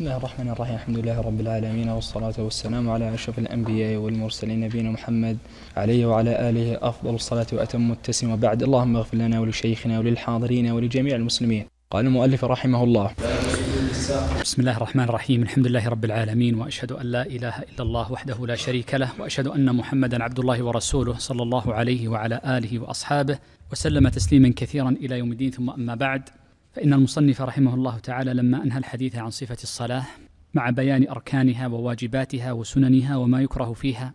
بسم الله الرحمن الرحيم الحمد لله رب العالمين والصلاة والسلام على أشرف الأنبياء والمرسلين نبينا محمد عليه وعلى آله أفضل الصلاة وأتم التسليم وبعد اللهم اغفر لنا ولشيخنا وللحاضرين ولجميع المسلمين قال المؤلف رحمه الله بسم الله الرحمن الرحيم الحمد لله رب العالمين واشهد ان لا اله الا الله وحده لا شريك له واشهد ان محمدا عبد الله ورسوله صلى الله عليه وعلى اله واصحابه وسلم تسليما كثيرا الى يوم الدين ثم اما بعد فإن المصنف رحمه الله تعالى لما أنهى الحديث عن صفة الصلاة مع بيان أركانها وواجباتها وسننها وما يكره فيها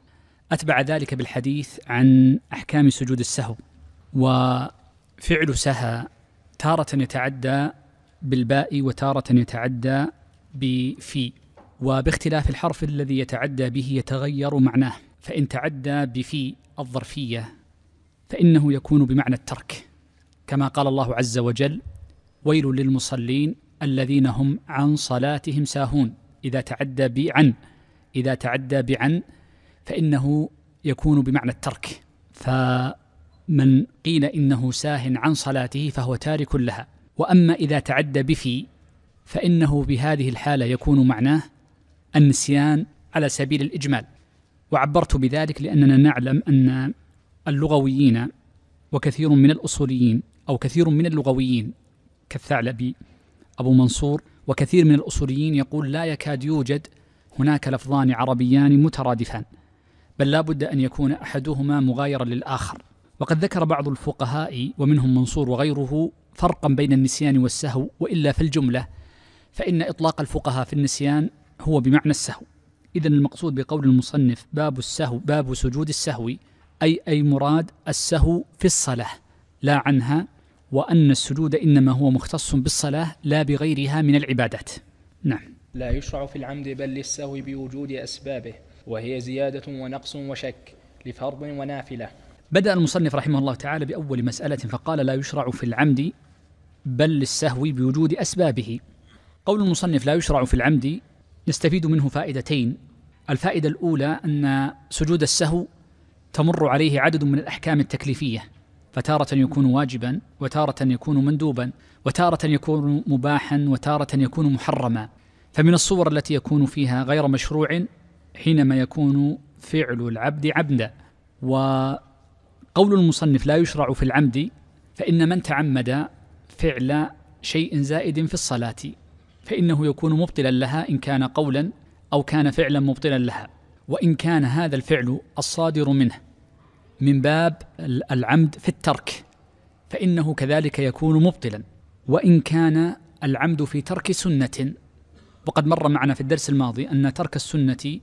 أتبع ذلك بالحديث عن أحكام سجود السهو وفعل سهى تارة يتعدى بالباء وتارة يتعدى بفي وباختلاف الحرف الذي يتعدى به يتغير معناه فإن تعدى بفي الظرفية فإنه يكون بمعنى الترك كما قال الله عز وجل ويل للمصلين الذين هم عن صلاتهم ساهون إذا تعدى بعن إذا تعدى بعن فإنه يكون بمعنى الترك فمن قيل إنه ساه عن صلاته فهو تارك لها وأما إذا تعدى بفي فإنه بهذه الحالة يكون معناه النسيان على سبيل الإجمال وعبرت بذلك لأننا نعلم أن اللغويين وكثير من الأصوليين أو كثير من اللغويين كالثعلبي أبو منصور وكثير من الأصوليين يقول لا يكاد يوجد هناك لفظان عربيان مترادفان بل لا بد أن يكون أحدهما مغايرا للآخر وقد ذكر بعض الفقهاء ومنهم منصور وغيره فرقا بين النسيان والسهو وإلا في الجملة فإن إطلاق الفقهاء في النسيان هو بمعنى السهو إذا المقصود بقول المصنف باب السهو باب سجود السهو أي أي مراد السهو في الصلاة لا عنها وأن السجود إنما هو مختص بالصلاة لا بغيرها من العبادات نعم لا يشرع في العمد بل للسهو بوجود أسبابه وهي زيادة ونقص وشك لفرض ونافلة بدأ المصنف رحمه الله تعالى بأول مسألة فقال لا يشرع في العمد بل للسهو بوجود أسبابه قول المصنف لا يشرع في العمد نستفيد منه فائدتين الفائدة الأولى أن سجود السهو تمر عليه عدد من الأحكام التكليفية فتارة يكون واجبا وتارة يكون مندوبا وتارة يكون مباحا وتارة يكون محرما فمن الصور التي يكون فيها غير مشروع حينما يكون فعل العبد عبدا وقول المصنف لا يشرع في العمد فإن من تعمد فعل شيء زائد في الصلاة فإنه يكون مبطلا لها إن كان قولا أو كان فعلا مبطلا لها وإن كان هذا الفعل الصادر منه من باب العمد في الترك فإنه كذلك يكون مبطلا وإن كان العمد في ترك سنة وقد مر معنا في الدرس الماضي أن ترك السنة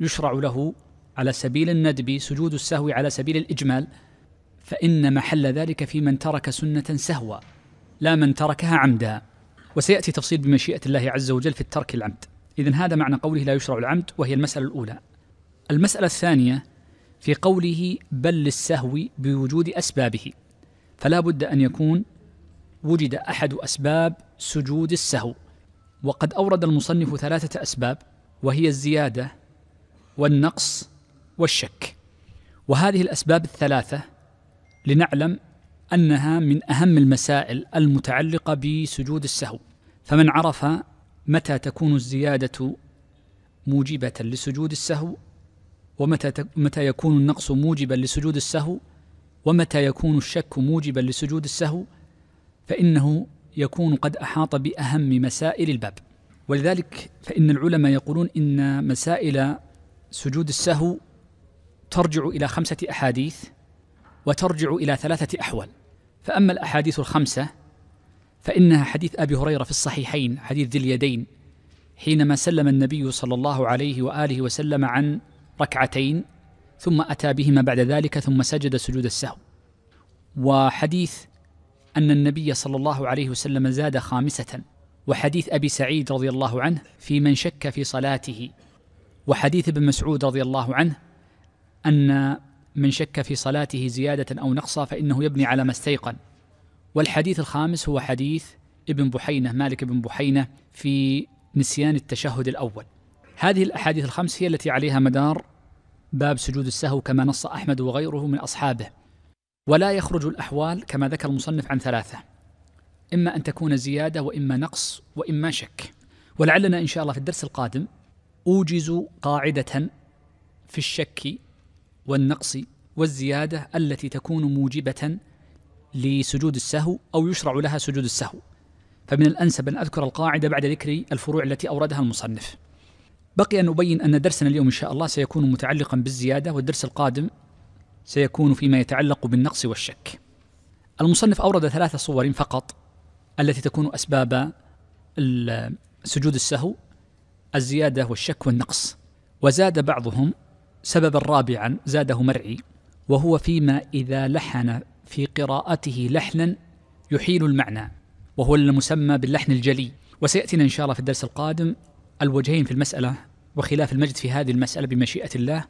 يشرع له على سبيل الندب سجود السهو على سبيل الإجمال فإن محل ذلك في من ترك سنة سهوا لا من تركها عمدا وسيأتي تفصيل بمشيئة الله عز وجل في الترك العمد إذا هذا معنى قوله لا يشرع العمد وهي المسألة الأولى المسألة الثانية في قوله بل للسهو بوجود أسبابه فلا بد أن يكون وجد أحد أسباب سجود السهو وقد أورد المصنف ثلاثة أسباب وهي الزيادة والنقص والشك وهذه الأسباب الثلاثة لنعلم أنها من أهم المسائل المتعلقة بسجود السهو فمن عرف متى تكون الزيادة موجبة لسجود السهو ومتى متى يكون النقص موجبا لسجود السهو ومتى يكون الشك موجبا لسجود السهو فإنه يكون قد أحاط بأهم مسائل الباب ولذلك فإن العلماء يقولون إن مسائل سجود السهو ترجع إلى خمسة أحاديث وترجع إلى ثلاثة أحوال فأما الأحاديث الخمسة فإنها حديث أبي هريرة في الصحيحين حديث ذي اليدين حينما سلم النبي صلى الله عليه وآله وسلم عن ركعتين ثم أتى بهما بعد ذلك ثم سجد سجود السهو وحديث أن النبي صلى الله عليه وسلم زاد خامسة وحديث أبي سعيد رضي الله عنه في من شك في صلاته وحديث ابن مسعود رضي الله عنه أن من شك في صلاته زيادة أو نقصا فإنه يبني على ما استيقن والحديث الخامس هو حديث ابن بحينة مالك بن بحينة في نسيان التشهد الأول هذه الأحاديث الخمس هي التي عليها مدار باب سجود السهو كما نص أحمد وغيره من أصحابه ولا يخرج الأحوال كما ذكر المصنف عن ثلاثة إما أن تكون زيادة وإما نقص وإما شك ولعلنا إن شاء الله في الدرس القادم أوجز قاعدة في الشك والنقص والزيادة التي تكون موجبة لسجود السهو أو يشرع لها سجود السهو فمن الأنسب أن أذكر القاعدة بعد ذكر الفروع التي أوردها المصنف بقي أن أبين أن درسنا اليوم إن شاء الله سيكون متعلقا بالزيادة والدرس القادم سيكون فيما يتعلق بالنقص والشك. المصنف أورد ثلاث صور فقط التي تكون أسباب سجود السهو الزيادة والشك والنقص وزاد بعضهم سببا رابعا زاده مرعي وهو فيما إذا لحن في قراءته لحنا يحيل المعنى وهو المسمى باللحن الجلي وسيأتينا إن شاء الله في الدرس القادم الوجهين في المسألة وخلاف المجد في هذه المسألة بمشيئة الله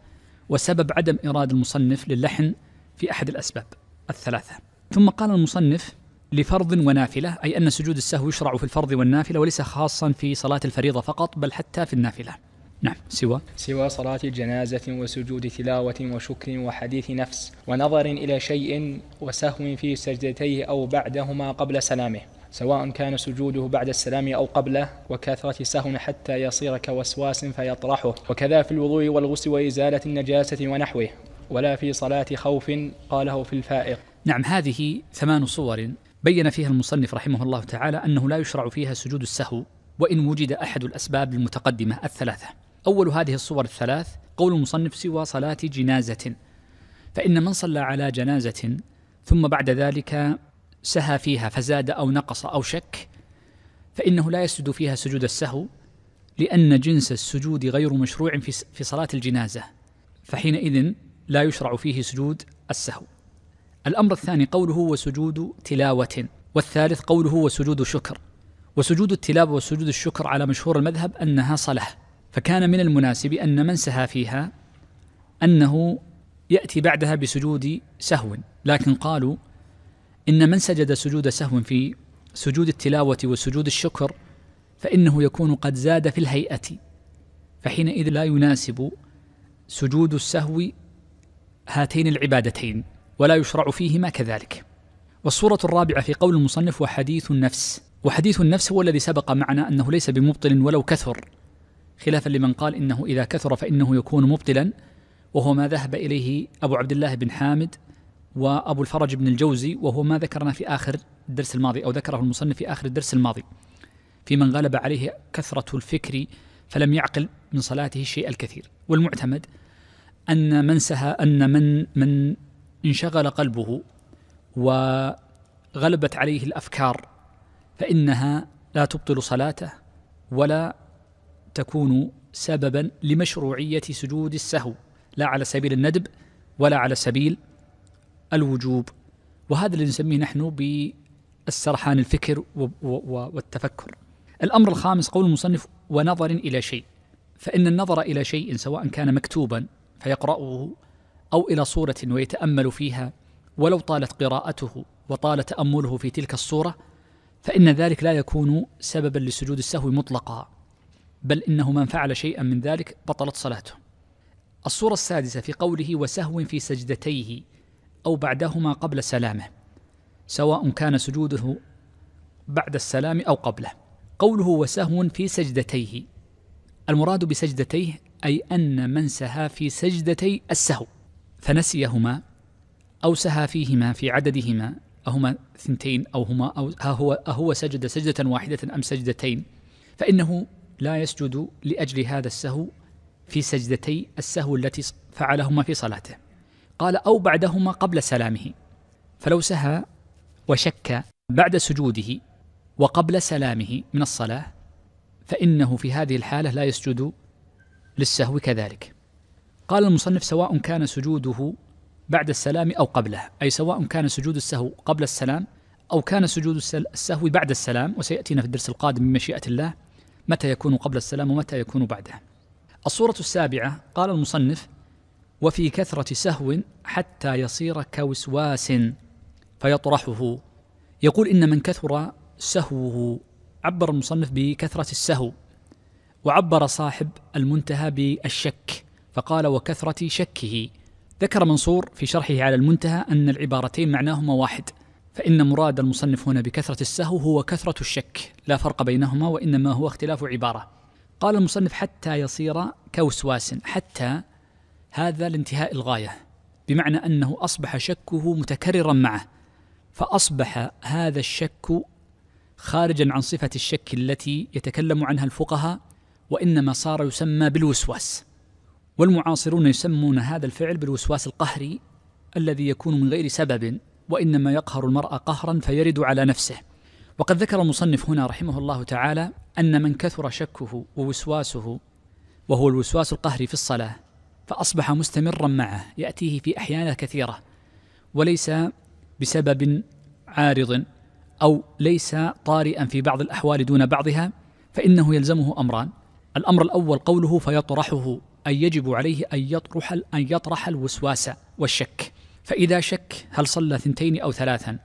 وسبب عدم إيراد المصنف للحن في أحد الأسباب الثلاثة ثم قال المصنف لفرض ونافلة أي أن سجود السهو يشرع في الفرض والنافلة وليس خاصا في صلاة الفريضة فقط بل حتى في النافلة نعم سوى سوى صلاة جنازة وسجود تلاوة وشكر وحديث نفس ونظر إلى شيء وسهو في سجدتيه أو بعدهما قبل سلامه سواء كان سجوده بعد السلام أو قبله وكثرة سهو حتى يصير كوسواس فيطرحه وكذا في الوضوء والغسل وإزالة النجاسة ونحوه ولا في صلاة خوف قاله في الفائق نعم هذه ثمان صور بين فيها المصنف رحمه الله تعالى أنه لا يشرع فيها سجود السهو وإن وجد أحد الأسباب المتقدمة الثلاثة أول هذه الصور الثلاث قول المصنف سوى صلاة جنازة فإن من صلى على جنازة ثم بعد ذلك سهى فيها فزاد أو نقص أو شك فإنه لا يسجد فيها سجود السهو لأن جنس السجود غير مشروع في صلاة الجنازة فحينئذ لا يشرع فيه سجود السهو الأمر الثاني قوله وسجود تلاوة والثالث قوله وسجود شكر وسجود التلاوة وسجود الشكر على مشهور المذهب أنها صلاة فكان من المناسب أن من سهى فيها أنه يأتي بعدها بسجود سهو لكن قالوا إن من سجد سجود سهو في سجود التلاوة وسجود الشكر فإنه يكون قد زاد في الهيئة فحينئذ لا يناسب سجود السهو هاتين العبادتين ولا يشرع فيهما كذلك والصورة الرابعة في قول المصنف وحديث النفس وحديث النفس هو الذي سبق معنا أنه ليس بمبطل ولو كثر خلافا لمن قال إنه إذا كثر فإنه يكون مبطلا وهو ما ذهب إليه أبو عبد الله بن حامد وأبو الفرج بن الجوزي وهو ما ذكرنا في آخر الدرس الماضي أو ذكره المصنف في آخر الدرس الماضي في من غلب عليه كثرة الفكر فلم يعقل من صلاته الشيء الكثير والمعتمد أن من سهى أن من من انشغل قلبه وغلبت عليه الأفكار فإنها لا تبطل صلاته ولا تكون سببا لمشروعية سجود السهو لا على سبيل الندب ولا على سبيل الوجوب وهذا اللي نسميه نحن بالسرحان الفكر والتفكر الأمر الخامس قول المصنف ونظر إلى شيء فإن النظر إلى شيء سواء كان مكتوبا فيقرأه أو إلى صورة ويتأمل فيها ولو طالت قراءته وطال تأمله في تلك الصورة فإن ذلك لا يكون سببا لسجود السهو مطلقا بل إنه من فعل شيئا من ذلك بطلت صلاته الصورة السادسة في قوله وسهو في سجدتيه أو بعدهما قبل سلامه سواء كان سجوده بعد السلام أو قبله قوله وسهو في سجدتيه المراد بسجدتيه أي أن من سها في سجدتي السهو فنسيهما أو سها فيهما في عددهما أهما ثنتين أو هما أو هو أهو سجد سجدة واحدة أم سجدتين فإنه لا يسجد لأجل هذا السهو في سجدتي السهو التي فعلهما في صلاته قال أو بعدهما قبل سلامه فلو سهى وشك بعد سجوده وقبل سلامه من الصلاة فإنه في هذه الحالة لا يسجد للسهو كذلك قال المصنف سواء كان سجوده بعد السلام أو قبله أي سواء كان سجود السهو قبل السلام أو كان سجود السهو بعد السلام وسيأتينا في الدرس القادم من مشيئة الله متى يكون قبل السلام ومتى يكون بعده الصورة السابعة قال المصنف وفي كثرة سهو حتى يصير كوسواس فيطرحه يقول إن من كثر سهوه عبر المصنف بكثرة السهو وعبر صاحب المنتهى بالشك فقال وكثرة شكه ذكر منصور في شرحه على المنتهى أن العبارتين معناهما واحد فإن مراد المصنف هنا بكثرة السهو هو كثرة الشك لا فرق بينهما وإنما هو اختلاف عبارة قال المصنف حتى يصير كوسواس حتى هذا لانتهاء الغايه بمعنى انه اصبح شكه متكررا معه فاصبح هذا الشك خارجا عن صفه الشك التي يتكلم عنها الفقهاء وانما صار يسمى بالوسواس والمعاصرون يسمون هذا الفعل بالوسواس القهري الذي يكون من غير سبب وانما يقهر المرء قهرا فيرد على نفسه وقد ذكر المصنف هنا رحمه الله تعالى ان من كثر شكه ووسواسه وهو الوسواس القهري في الصلاه فأصبح مستمرا معه يأتيه في أحيان كثيرة وليس بسبب عارض أو ليس طارئا في بعض الأحوال دون بعضها فإنه يلزمه أمران الأمر الأول قوله فيطرحه أي يجب عليه أن يطرح أن يطرح الوسواس والشك فإذا شك هل صلى ثنتين أو ثلاثا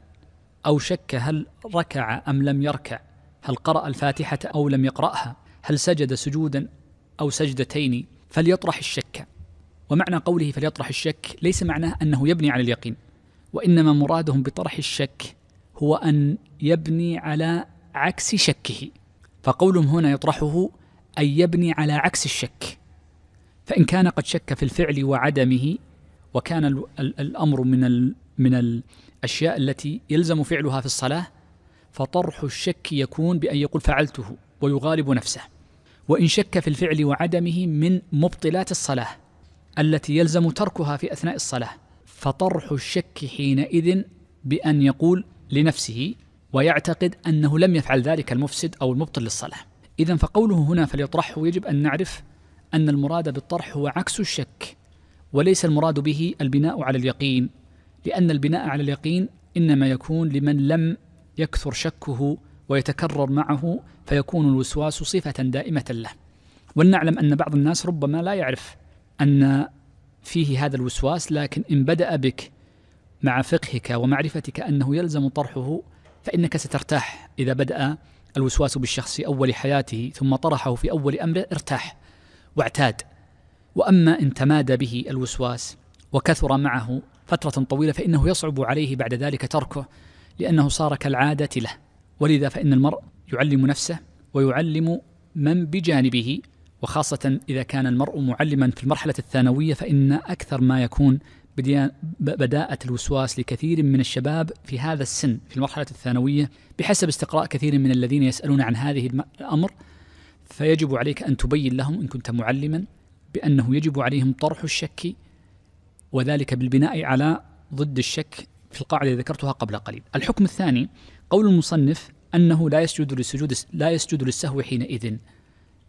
أو شك هل ركع أم لم يركع هل قرأ الفاتحة أو لم يقرأها هل سجد سجودا أو سجدتين فليطرح الشك ومعنى قوله فليطرح الشك ليس معناه انه يبني على اليقين وانما مرادهم بطرح الشك هو ان يبني على عكس شكه فقولهم هنا يطرحه اي يبني على عكس الشك فان كان قد شك في الفعل وعدمه وكان الامر من من الاشياء التي يلزم فعلها في الصلاه فطرح الشك يكون بان يقول فعلته ويغالب نفسه وان شك في الفعل وعدمه من مبطلات الصلاه التي يلزم تركها في اثناء الصلاه فطرح الشك حينئذ بان يقول لنفسه ويعتقد انه لم يفعل ذلك المفسد او المبطل للصلاه اذا فقوله هنا فليطرحه يجب ان نعرف ان المراد بالطرح هو عكس الشك وليس المراد به البناء على اليقين لان البناء على اليقين انما يكون لمن لم يكثر شكه ويتكرر معه فيكون الوسواس صفه دائمه له ولنعلم ان بعض الناس ربما لا يعرف أن فيه هذا الوسواس لكن إن بدأ بك مع فقهك ومعرفتك أنه يلزم طرحه فإنك سترتاح إذا بدأ الوسواس بالشخص في أول حياته ثم طرحه في أول أمره ارتاح واعتاد وأما إن تمادى به الوسواس وكثر معه فترة طويلة فإنه يصعب عليه بعد ذلك تركه لأنه صار كالعادة له ولذا فإن المرء يعلم نفسه ويعلم من بجانبه وخاصة إذا كان المرء معلما في المرحلة الثانوية فإن أكثر ما يكون بداءة الوسواس لكثير من الشباب في هذا السن في المرحلة الثانوية بحسب استقراء كثير من الذين يسألون عن هذه الأمر فيجب عليك أن تبين لهم إن كنت معلما بأنه يجب عليهم طرح الشك وذلك بالبناء على ضد الشك في القاعدة التي ذكرتها قبل قليل الحكم الثاني قول المصنف أنه لا يسجد للسجود لا يسجد للسهو حينئذ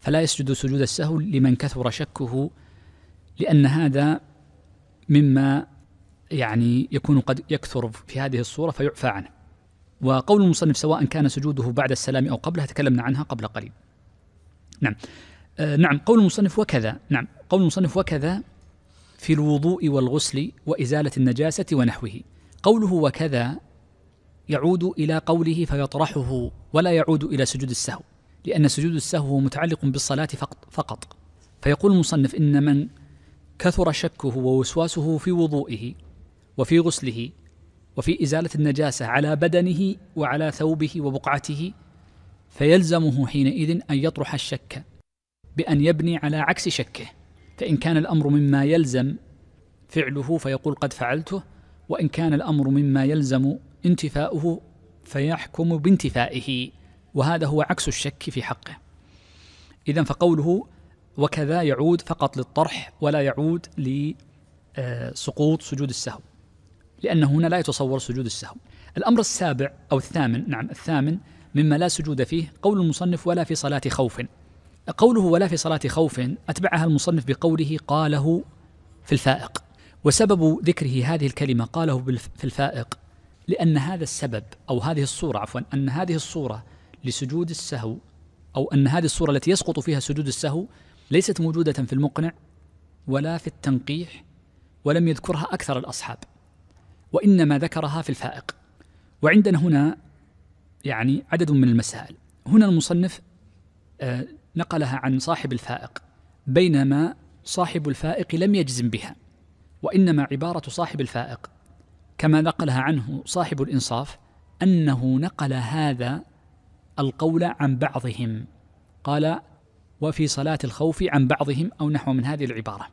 فلا يسجد سجود السهو لمن كثر شكه لأن هذا مما يعني يكون قد يكثر في هذه الصورة فيعفى عنه وقول المصنف سواء كان سجوده بعد السلام أو قبلها تكلمنا عنها قبل قليل نعم آه، نعم قول المصنف وكذا نعم قول المصنف وكذا في الوضوء والغسل وإزالة النجاسة ونحوه قوله وكذا يعود إلى قوله فيطرحه ولا يعود إلى سجود السهو لأن سجود السهو متعلق بالصلاة فقط فيقول المصنف إن من كثر شكه ووسواسه في وضوئه وفي غسله وفي إزالة النجاسة على بدنه وعلى ثوبه وبقعته فيلزمه حينئذ أن يطرح الشك بأن يبني على عكس شكه فإن كان الأمر مما يلزم فعله فيقول قد فعلته وإن كان الأمر مما يلزم انتفاؤه فيحكم بانتفائه وهذا هو عكس الشك في حقه إذا فقوله وكذا يعود فقط للطرح ولا يعود لسقوط آه، سجود السهو لأنه هنا لا يتصور سجود السهو الأمر السابع أو الثامن نعم الثامن مما لا سجود فيه قول المصنف ولا في صلاة خوف قوله ولا في صلاة خوف أتبعها المصنف بقوله قاله في الفائق وسبب ذكره هذه الكلمة قاله في الفائق لأن هذا السبب أو هذه الصورة عفوا أن هذه الصورة لسجود السهو أو أن هذه الصورة التي يسقط فيها سجود السهو ليست موجودة في المقنع ولا في التنقيح ولم يذكرها أكثر الأصحاب وإنما ذكرها في الفائق وعندنا هنا يعني عدد من المسائل هنا المصنف آه، نقلها عن صاحب الفائق بينما صاحب الفائق لم يجزم بها وإنما عبارة صاحب الفائق كما نقلها عنه صاحب الإنصاف أنه نقل هذا القول عن بعضهم قال وفي صلاة الخوف عن بعضهم أو نحو من هذه العبارة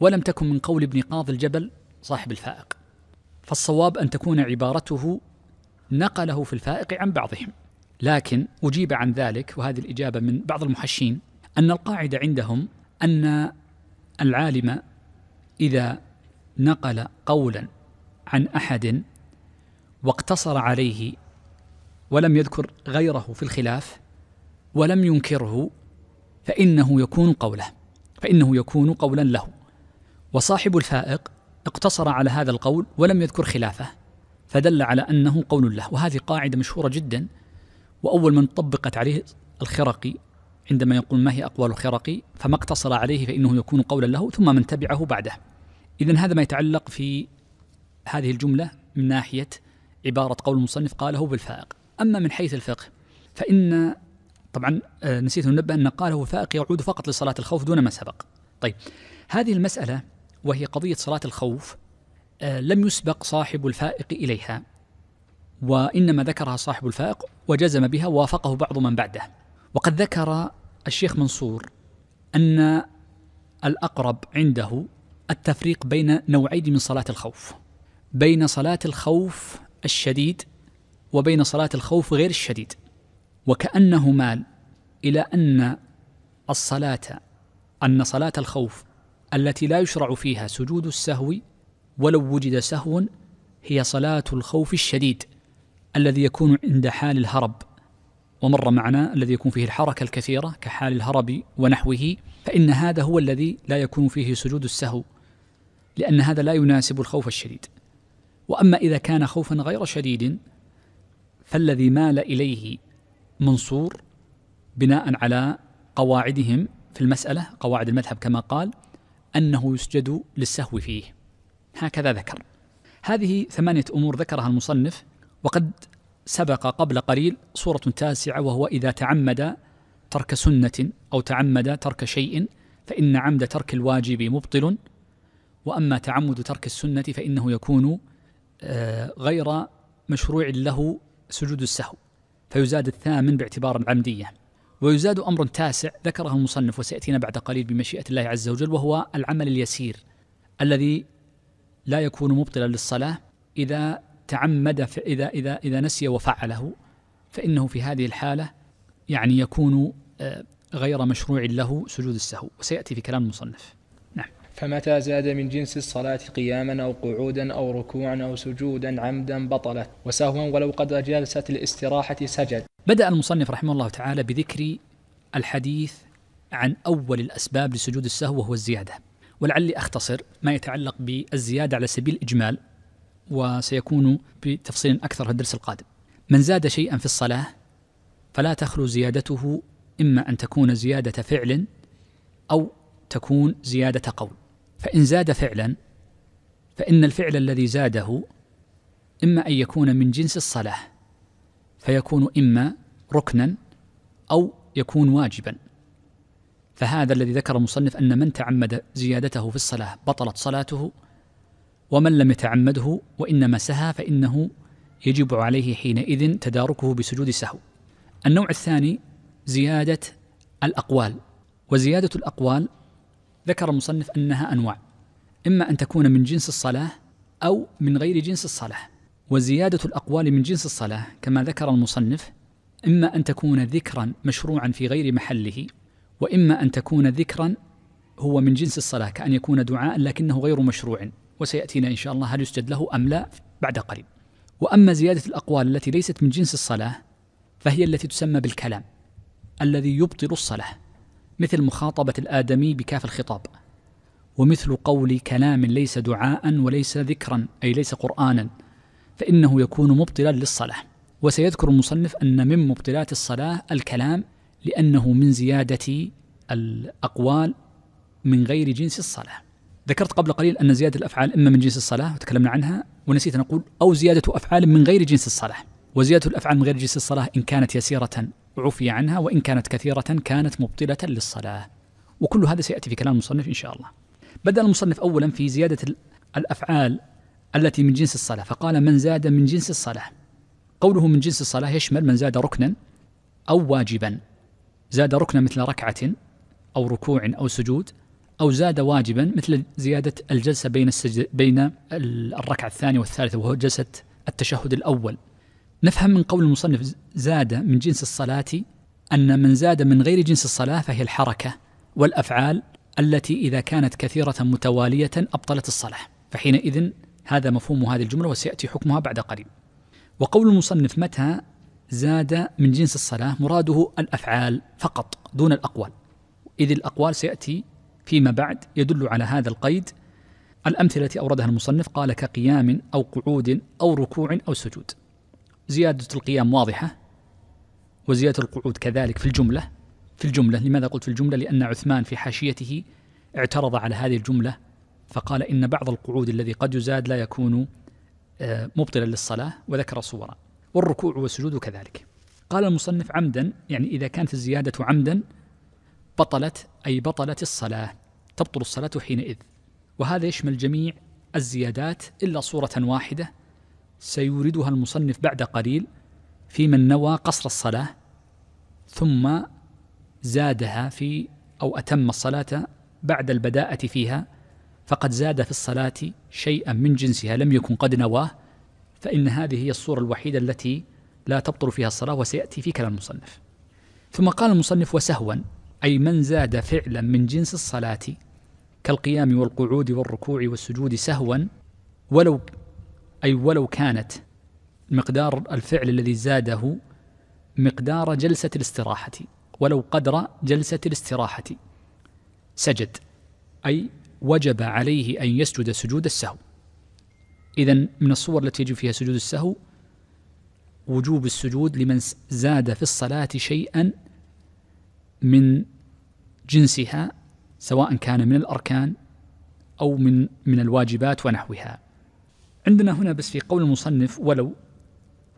ولم تكن من قول ابن قاضي الجبل صاحب الفائق فالصواب أن تكون عبارته نقله في الفائق عن بعضهم لكن أجيب عن ذلك وهذه الإجابة من بعض المحشين أن القاعدة عندهم أن العالم إذا نقل قولا عن أحد واقتصر عليه ولم يذكر غيره في الخلاف ولم ينكره فإنه يكون قوله فإنه يكون قولا له وصاحب الفائق اقتصر على هذا القول ولم يذكر خلافه فدل على أنه قول له وهذه قاعدة مشهورة جدا وأول من طبقت عليه الخرقي عندما يقول ما هي أقوال الخرقي فما اقتصر عليه فإنه يكون قولا له ثم من تبعه بعده إذا هذا ما يتعلق في هذه الجملة من ناحية عبارة قول المصنف قاله بالفائق أما من حيث الفقه فإن طبعا آه، نسيت أن ننبه أن قاله فائق يعود فقط لصلاة الخوف دون ما سبق طيب هذه المسألة وهي قضية صلاة الخوف آه، لم يسبق صاحب الفائق إليها وإنما ذكرها صاحب الفائق وجزم بها ووافقه بعض من بعده وقد ذكر الشيخ منصور أن الأقرب عنده التفريق بين نوعين من صلاة الخوف بين صلاة الخوف الشديد وبين صلاة الخوف غير الشديد وكأنه مال إلى أن الصلاة أن صلاة الخوف التي لا يشرع فيها سجود السهو ولو وجد سهو هي صلاة الخوف الشديد الذي يكون عند حال الهرب ومر معنا الذي يكون فيه الحركة الكثيرة كحال الهرب ونحوه فإن هذا هو الذي لا يكون فيه سجود السهو لأن هذا لا يناسب الخوف الشديد وأما إذا كان خوفا غير شديد فالذي مال إليه منصور بناء على قواعدهم في المسألة قواعد المذهب كما قال أنه يسجد للسهو فيه هكذا ذكر هذه ثمانية أمور ذكرها المصنف وقد سبق قبل قليل صورة تاسعة وهو إذا تعمد ترك سنة أو تعمد ترك شيء فإن عمد ترك الواجب مبطل وأما تعمد ترك السنة فإنه يكون آه، غير مشروع له سجود السهو فيزاد الثامن باعتبار العمدية ويزاد أمر تاسع ذكره المصنف وسيأتينا بعد قليل بمشيئة الله عز وجل وهو العمل اليسير الذي لا يكون مبطلا للصلاة إذا تعمد إذا إذا إذا نسي وفعله فإنه في هذه الحالة يعني يكون آه، غير مشروع له سجود السهو وسيأتي في كلام المصنف فمتى زاد من جنس الصلاة قياما أو قعودا أو ركوعا أو سجودا عمدا بطلت وسهوا ولو قد جلسة الاستراحة سجد بدأ المصنف رحمه الله تعالى بذكر الحديث عن أول الأسباب لسجود السهو وهو الزيادة ولعلي أختصر ما يتعلق بالزيادة على سبيل الإجمال وسيكون بتفصيل أكثر في الدرس القادم من زاد شيئا في الصلاة فلا تخلو زيادته إما أن تكون زيادة فعل أو تكون زيادة قول فإن زاد فعلا فإن الفعل الذي زاده إما أن يكون من جنس الصلاة فيكون إما ركنا أو يكون واجبا فهذا الذي ذكر المصنف أن من تعمد زيادته في الصلاة بطلت صلاته ومن لم يتعمده وإنما سهى فإنه يجب عليه حينئذ تداركه بسجود سهو النوع الثاني زيادة الأقوال وزيادة الأقوال ذكر المصنف أنها أنواع إما أن تكون من جنس الصلاة أو من غير جنس الصلاة وزيادة الأقوال من جنس الصلاة كما ذكر المصنف إما أن تكون ذكرا مشروعا في غير محله وإما أن تكون ذكرا هو من جنس الصلاة كأن يكون دعاء لكنه غير مشروع وسيأتينا إن شاء الله هل يسجد له أم لا بعد قريب وأما زيادة الأقوال التي ليست من جنس الصلاة فهي التي تسمى بالكلام الذي يبطل الصلاة مثل مخاطبة الآدمي بكاف الخطاب ومثل قول كلام ليس دعاء وليس ذكرا أي ليس قرآنا فإنه يكون مبطلا للصلاة وسيذكر المصنف أن من مبطلات الصلاة الكلام لأنه من زيادة الأقوال من غير جنس الصلاة ذكرت قبل قليل أن زيادة الأفعال إما من جنس الصلاة وتكلمنا عنها ونسيت أن أقول أو زيادة أفعال من غير جنس الصلاة وزيادة الأفعال من غير جنس الصلاة إن كانت يسيرة عفي عنها وإن كانت كثيرة كانت مبطلة للصلاة وكل هذا سيأتي في كلام المصنف إن شاء الله بدأ المصنف أولا في زيادة الأفعال التي من جنس الصلاة فقال من زاد من جنس الصلاة قوله من جنس الصلاة يشمل من زاد ركنا أو واجبا زاد ركنا مثل ركعة أو ركوع أو سجود أو زاد واجبا مثل زيادة الجلسة بين السجد بين الركعة الثانية والثالثة وهو جلسة التشهد الأول نفهم من قول المصنف زاد من جنس الصلاة أن من زاد من غير جنس الصلاة فهي الحركة والأفعال التي إذا كانت كثيرة متوالية أبطلت الصلاة فحينئذ هذا مفهوم هذه الجملة وسيأتي حكمها بعد قليل وقول المصنف متى زاد من جنس الصلاة مراده الأفعال فقط دون الأقوال إذ الأقوال سيأتي فيما بعد يدل على هذا القيد الأمثلة التي أوردها المصنف قال كقيام أو قعود أو ركوع أو سجود زيادة القيام واضحة وزيادة القعود كذلك في الجملة في الجملة لماذا قلت في الجملة لأن عثمان في حاشيته اعترض على هذه الجملة فقال إن بعض القعود الذي قد يزاد لا يكون آه، مبطلا للصلاة وذكر صورا والركوع والسجود كذلك قال المصنف عمدا يعني إذا كانت الزيادة عمدا بطلت أي بطلت الصلاة تبطل الصلاة حينئذ وهذا يشمل جميع الزيادات إلا صورة واحدة سيوردها المصنف بعد قليل في من نوى قصر الصلاة ثم زادها في أو أتم الصلاة بعد البداءة فيها فقد زاد في الصلاة شيئا من جنسها لم يكن قد نواه فإن هذه هي الصورة الوحيدة التي لا تبطل فيها الصلاة وسيأتي في كلام المصنف ثم قال المصنف وسهوا أي من زاد فعلا من جنس الصلاة كالقيام والقعود والركوع والسجود سهوا ولو أي ولو كانت مقدار الفعل الذي زاده مقدار جلسة الاستراحة ولو قدر جلسة الاستراحة سجد أي وجب عليه أن يسجد سجود السهو إذا من الصور التي يجب فيها سجود السهو وجوب السجود لمن زاد في الصلاة شيئا من جنسها سواء كان من الأركان أو من من الواجبات ونحوها عندنا هنا بس في قول المصنف ولو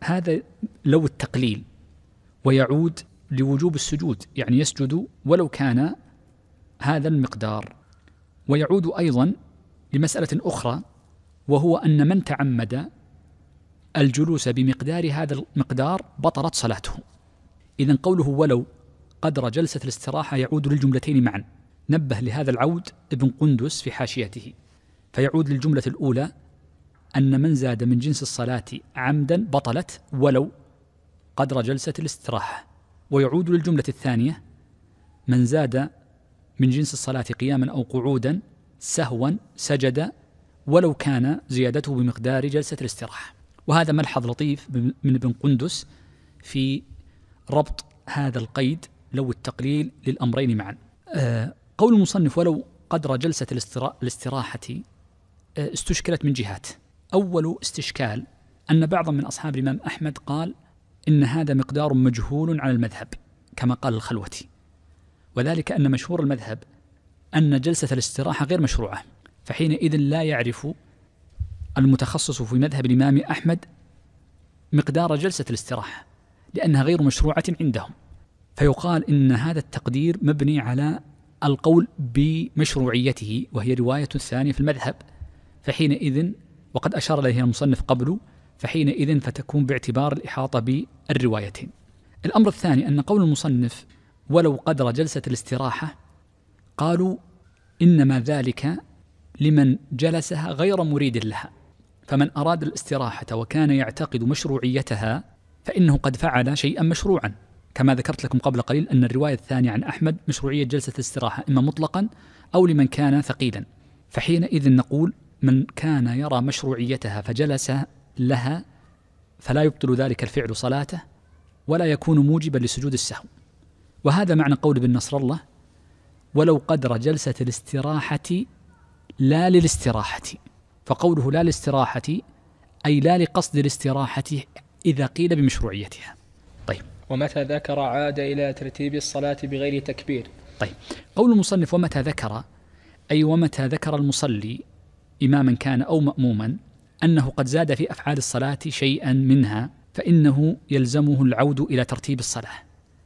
هذا لو التقليل ويعود لوجوب السجود يعني يسجد ولو كان هذا المقدار ويعود أيضا لمسألة أخرى وهو أن من تعمد الجلوس بمقدار هذا المقدار بطلت صلاته إذا قوله ولو قدر جلسة الاستراحة يعود للجملتين معا نبه لهذا العود ابن قندس في حاشيته فيعود للجملة الأولى أن من زاد من جنس الصلاة عمدا بطلت ولو قدر جلسة الاستراحة ويعود للجملة الثانية من زاد من جنس الصلاة قياما أو قعودا سهوا سجد ولو كان زيادته بمقدار جلسة الاستراحة وهذا ملحظ لطيف من ابن قندس في ربط هذا القيد لو التقليل للأمرين معا آه، قول المصنف ولو قدر جلسة الاستراحة آه، استشكلت من جهات أول استشكال أن بعضا من أصحاب الإمام أحمد قال إن هذا مقدار مجهول على المذهب كما قال الخلوتي وذلك أن مشهور المذهب أن جلسة الاستراحة غير مشروعة فحينئذ لا يعرف المتخصص في مذهب الإمام أحمد مقدار جلسة الاستراحة لأنها غير مشروعة عندهم فيقال إن هذا التقدير مبني على القول بمشروعيته وهي رواية الثانية في المذهب فحينئذ وقد أشار إليه المصنف قبل فحينئذ فتكون باعتبار الإحاطة بالروايتين الأمر الثاني أن قول المصنف ولو قدر جلسة الاستراحة قالوا إنما ذلك لمن جلسها غير مريد لها فمن أراد الاستراحة وكان يعتقد مشروعيتها فإنه قد فعل شيئا مشروعا كما ذكرت لكم قبل قليل أن الرواية الثانية عن أحمد مشروعية جلسة الاستراحة إما مطلقا أو لمن كان ثقيلا فحينئذ نقول من كان يرى مشروعيتها فجلس لها فلا يبطل ذلك الفعل صلاته ولا يكون موجبا لسجود السهو وهذا معنى قول ابن نصر الله ولو قدر جلسة الاستراحة لا للاستراحة فقوله لا للاستراحة أي لا لقصد الاستراحة إذا قيل بمشروعيتها طيب ومتى ذكر عاد إلى ترتيب الصلاة بغير تكبير طيب قول المصنف ومتى ذكر أي ومتى ذكر المصلي إماما كان أو مأموما أنه قد زاد في أفعال الصلاة شيئا منها فإنه يلزمه العود إلى ترتيب الصلاة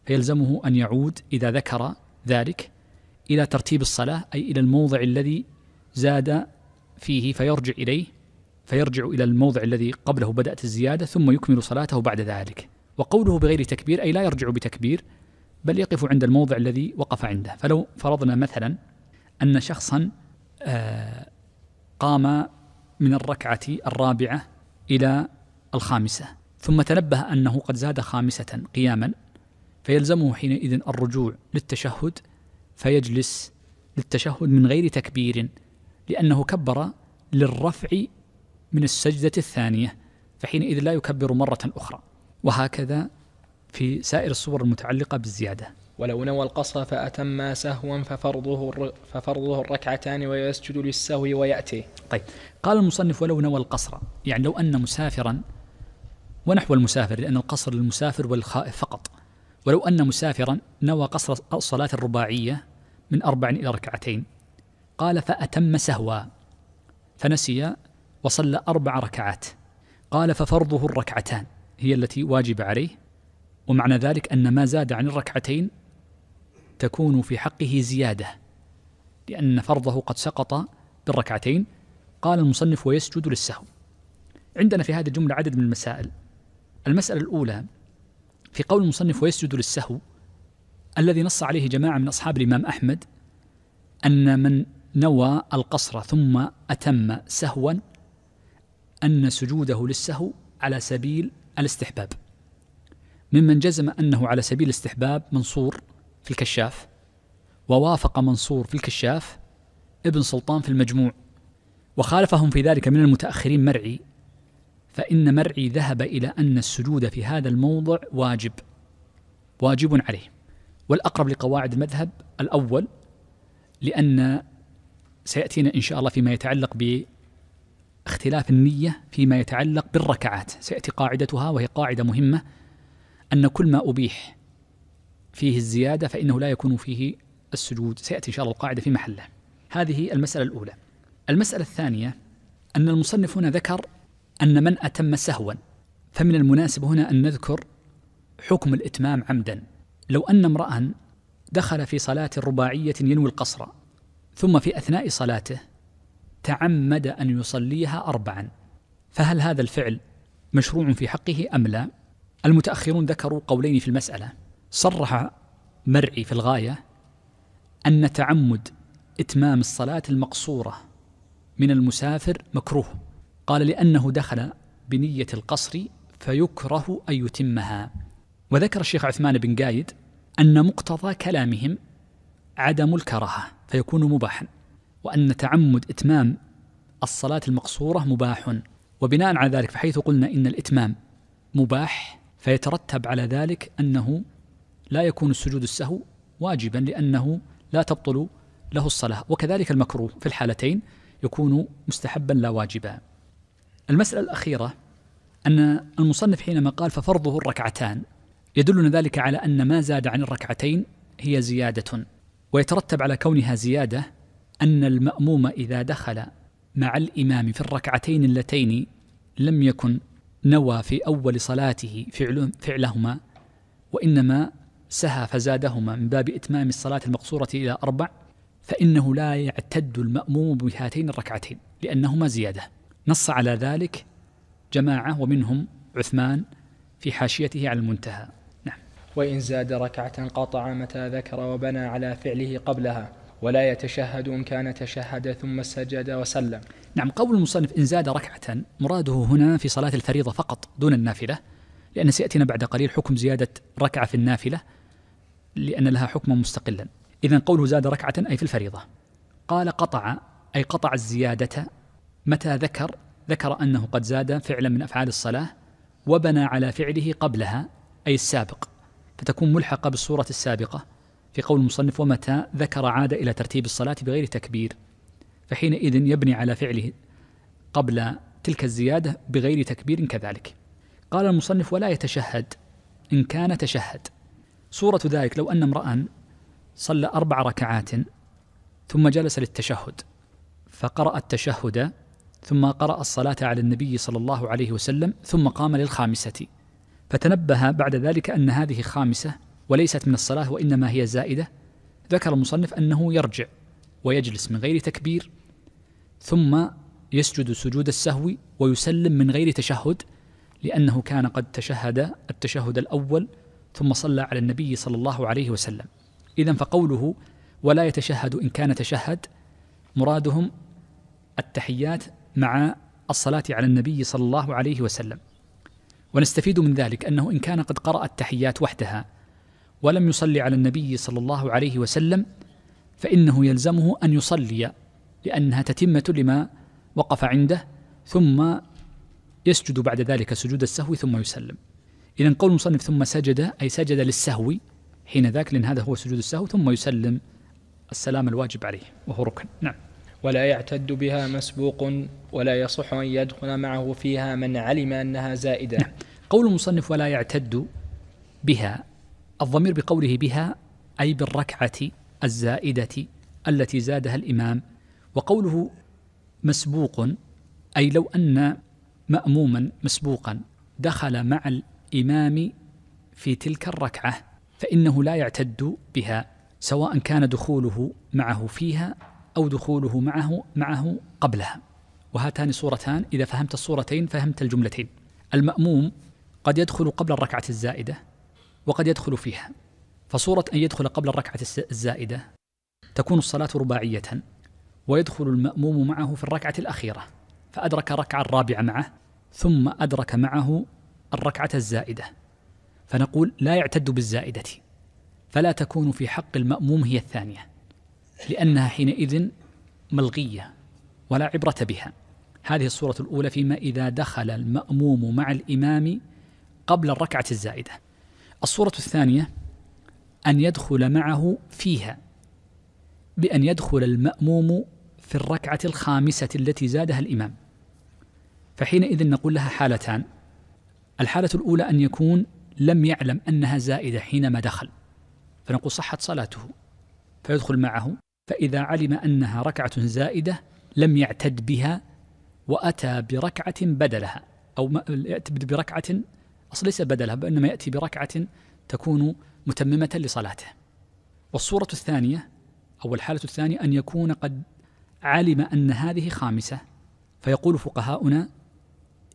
فيلزمه أن يعود إذا ذكر ذلك إلى ترتيب الصلاة أي إلى الموضع الذي زاد فيه فيرجع إليه فيرجع إلى الموضع الذي قبله بدأت الزيادة ثم يكمل صلاته بعد ذلك وقوله بغير تكبير أي لا يرجع بتكبير بل يقف عند الموضع الذي وقف عنده فلو فرضنا مثلا أن شخصا آه قام من الركعة الرابعة إلى الخامسة ثم تنبه أنه قد زاد خامسة قياما فيلزمه حينئذ الرجوع للتشهد فيجلس للتشهد من غير تكبير لأنه كبر للرفع من السجدة الثانية فحينئذ لا يكبر مرة أخرى وهكذا في سائر الصور المتعلقة بالزيادة ولو نوى القصر فأتم سهوا ففرضه ففرضه الركعتان ويسجد للسهو ويأتي. طيب، قال المصنف ولو نوى القصر، يعني لو أن مسافرا ونحو المسافر لأن القصر للمسافر والخائف فقط. ولو أن مسافرا نوى قصر الصلاة الرباعية من أربع إلى ركعتين. قال فأتم سهوا فنسي وصلى أربع ركعات. قال ففرضه الركعتان هي التي واجب عليه ومعنى ذلك أن ما زاد عن الركعتين تكون في حقه زياده لان فرضه قد سقط بالركعتين قال المصنف ويسجد للسهو عندنا في هذه الجمله عدد من المسائل المساله الاولى في قول المصنف ويسجد للسهو الذي نص عليه جماعه من اصحاب الامام احمد ان من نوى القصر ثم اتم سهوا ان سجوده للسهو على سبيل الاستحباب ممن جزم انه على سبيل الاستحباب منصور في الكشاف ووافق منصور في الكشاف ابن سلطان في المجموع وخالفهم في ذلك من المتأخرين مرعي فإن مرعي ذهب إلى أن السجود في هذا الموضع واجب واجب عليه والأقرب لقواعد المذهب الأول لأن سيأتينا إن شاء الله فيما يتعلق باختلاف النية فيما يتعلق بالركعات سيأتي قاعدتها وهي قاعدة مهمة أن كل ما أبيح فيه الزيادة فإنه لا يكون فيه السجود سيأتي إن شاء الله القاعدة في محله هذه المسألة الأولى المسألة الثانية أن المصنف هنا ذكر أن من أتم سهوا فمن المناسب هنا أن نذكر حكم الإتمام عمدا لو أن امرأ دخل في صلاة رباعية ينوي القصر ثم في أثناء صلاته تعمد أن يصليها أربعا فهل هذا الفعل مشروع في حقه أم لا؟ المتأخرون ذكروا قولين في المسألة صرح مرعي في الغاية أن تعمد إتمام الصلاة المقصورة من المسافر مكروه قال لأنه دخل بنية القصر فيكره أن يتمها وذكر الشيخ عثمان بن قايد أن مقتضى كلامهم عدم الكراهة فيكون مباحا وأن تعمد إتمام الصلاة المقصورة مباح وبناء على ذلك فحيث قلنا إن الإتمام مباح فيترتب على ذلك أنه لا يكون السجود السهو واجبا لأنه لا تبطل له الصلاة وكذلك المكروه في الحالتين يكون مستحبا لا واجبا المسألة الأخيرة أن المصنف حينما قال ففرضه الركعتان يدلنا ذلك على أن ما زاد عن الركعتين هي زيادة ويترتب على كونها زيادة أن المأموم إذا دخل مع الإمام في الركعتين اللتين لم يكن نوى في أول صلاته فعل فعلهما وإنما سهى فزادهما من باب إتمام الصلاة المقصورة إلى أربع فإنه لا يعتد المأموم بهاتين الركعتين لأنهما زيادة نص على ذلك جماعة ومنهم عثمان في حاشيته على المنتهى نعم وإن زاد ركعة قطع متى ذكر وبنى على فعله قبلها ولا يتشهد إن كان تشهد ثم سجد وسلم نعم قول المصنف إن زاد ركعة مراده هنا في صلاة الفريضة فقط دون النافلة لأن سيأتينا بعد قليل حكم زيادة ركعة في النافلة لأن لها حكما مستقلا إذا قوله زاد ركعة أي في الفريضة قال قطع أي قطع الزيادة متى ذكر ذكر أنه قد زاد فعلا من أفعال الصلاة وبنى على فعله قبلها أي السابق فتكون ملحقة بالصورة السابقة في قول المصنف ومتى ذكر عاد إلى ترتيب الصلاة بغير تكبير فحينئذ يبني على فعله قبل تلك الزيادة بغير تكبير كذلك قال المصنف ولا يتشهد إن كان تشهد صورة ذلك لو أن امرأ صلى أربع ركعات ثم جلس للتشهد فقرأ التشهد ثم قرأ الصلاة على النبي صلى الله عليه وسلم ثم قام للخامسة فتنبه بعد ذلك أن هذه خامسة وليست من الصلاة وإنما هي زائدة ذكر المصنف أنه يرجع ويجلس من غير تكبير ثم يسجد سجود السهو ويسلم من غير تشهد لأنه كان قد تشهد التشهد الأول ثم صلى على النبي صلى الله عليه وسلم إذا فقوله ولا يتشهد إن كان تشهد مرادهم التحيات مع الصلاة على النبي صلى الله عليه وسلم ونستفيد من ذلك أنه إن كان قد قرأ التحيات وحدها ولم يصلي على النبي صلى الله عليه وسلم فإنه يلزمه أن يصلي لأنها تتمة لما وقف عنده ثم يسجد بعد ذلك سجود السهو ثم يسلم إذا قول المصنف ثم سجد أي سجد للسهو حين ذاك لأن هذا هو سجود السهو ثم يسلم السلام الواجب عليه وهو ركن نعم ولا يعتد بها مسبوق ولا يصح أن يدخل معه فيها من علم أنها زائدة نعم. قول المصنف ولا يعتد بها الضمير بقوله بها أي بالركعة الزائدة التي زادها الإمام وقوله مسبوق أي لو أن مأموما مسبوقا دخل مع الإمام في تلك الركعة فإنه لا يعتد بها سواء كان دخوله معه فيها أو دخوله معه معه قبلها وهاتان صورتان إذا فهمت الصورتين فهمت الجملتين المأموم قد يدخل قبل الركعة الزائدة وقد يدخل فيها فصورة أن يدخل قبل الركعة الزائدة تكون الصلاة رباعية ويدخل المأموم معه في الركعة الأخيرة فأدرك ركعة الرابعة معه ثم أدرك معه الركعة الزائدة فنقول لا يعتد بالزائدة فلا تكون في حق المأموم هي الثانية لأنها حينئذ ملغية ولا عبرة بها هذه الصورة الأولى فيما إذا دخل المأموم مع الإمام قبل الركعة الزائدة الصورة الثانية أن يدخل معه فيها بأن يدخل المأموم في الركعة الخامسة التي زادها الإمام فحينئذ نقول لها حالتان الحالة الأولى أن يكون لم يعلم أنها زائدة حينما دخل فنقول صحت صلاته فيدخل معه فإذا علم أنها ركعة زائدة لم يعتد بها وأتى بركعة بدلها أو يأتي بركعة أصل ليس بدلها وإنما يأتي بركعة تكون متممة لصلاته والصورة الثانية أو الحالة الثانية أن يكون قد علم أن هذه خامسة فيقول فقهاؤنا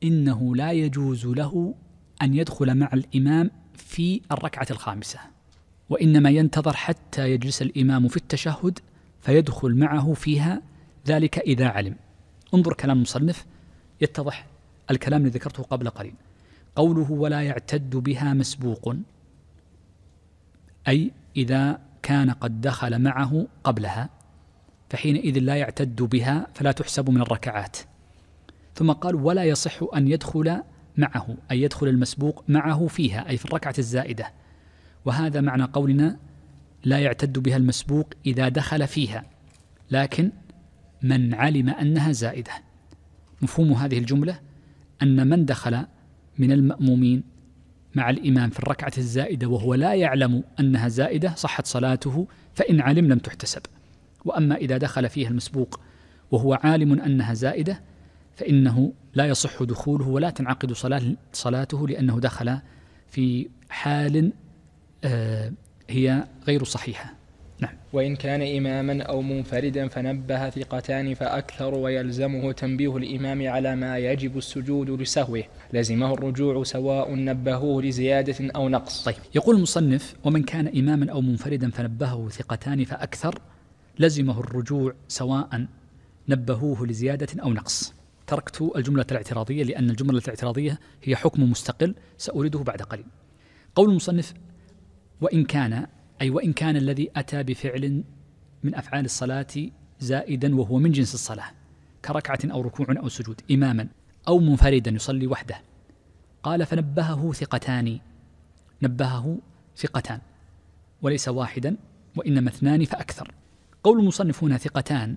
إنه لا يجوز له أن يدخل مع الإمام في الركعة الخامسة وإنما ينتظر حتى يجلس الإمام في التشهد فيدخل معه فيها ذلك إذا علم انظر كلام المصنف يتضح الكلام الذي ذكرته قبل قليل قوله ولا يعتد بها مسبوق أي إذا كان قد دخل معه قبلها فحينئذ لا يعتد بها فلا تحسب من الركعات ثم قال ولا يصح أن يدخل معه أي يدخل المسبوق معه فيها أي في الركعة الزائدة وهذا معنى قولنا لا يعتد بها المسبوق إذا دخل فيها لكن من علم أنها زائدة مفهوم هذه الجملة أن من دخل من المأمومين مع الإمام في الركعة الزائدة وهو لا يعلم أنها زائدة صحت صلاته فإن علم لم تحتسب وأما إذا دخل فيها المسبوق وهو عالم أنها زائدة فإنه لا يصح دخوله ولا تنعقد صلاة صلاته لأنه دخل في حال آه، هي غير صحيحة نعم وإن كان إماما أو منفردا فنبه ثقتان فأكثر ويلزمه تنبيه الإمام على ما يجب السجود لسهوه لزمه الرجوع سواء نبهوه لزيادة أو نقص طيب يقول المصنف ومن كان إماما أو منفردا فنبهه ثقتان فأكثر لزمه الرجوع سواء نبهوه لزيادة أو نقص تركت الجملة الاعتراضية لأن الجملة الاعتراضية هي حكم مستقل سأورده بعد قليل قول المصنف وإن كان أي وإن كان الذي أتى بفعل من أفعال الصلاة زائدا وهو من جنس الصلاة كركعة أو ركوع أو سجود إماما أو منفردا يصلي وحده قال فنبهه ثقتان نبهه ثقتان وليس واحدا وإنما اثنان فأكثر قول المصنف هنا ثقتان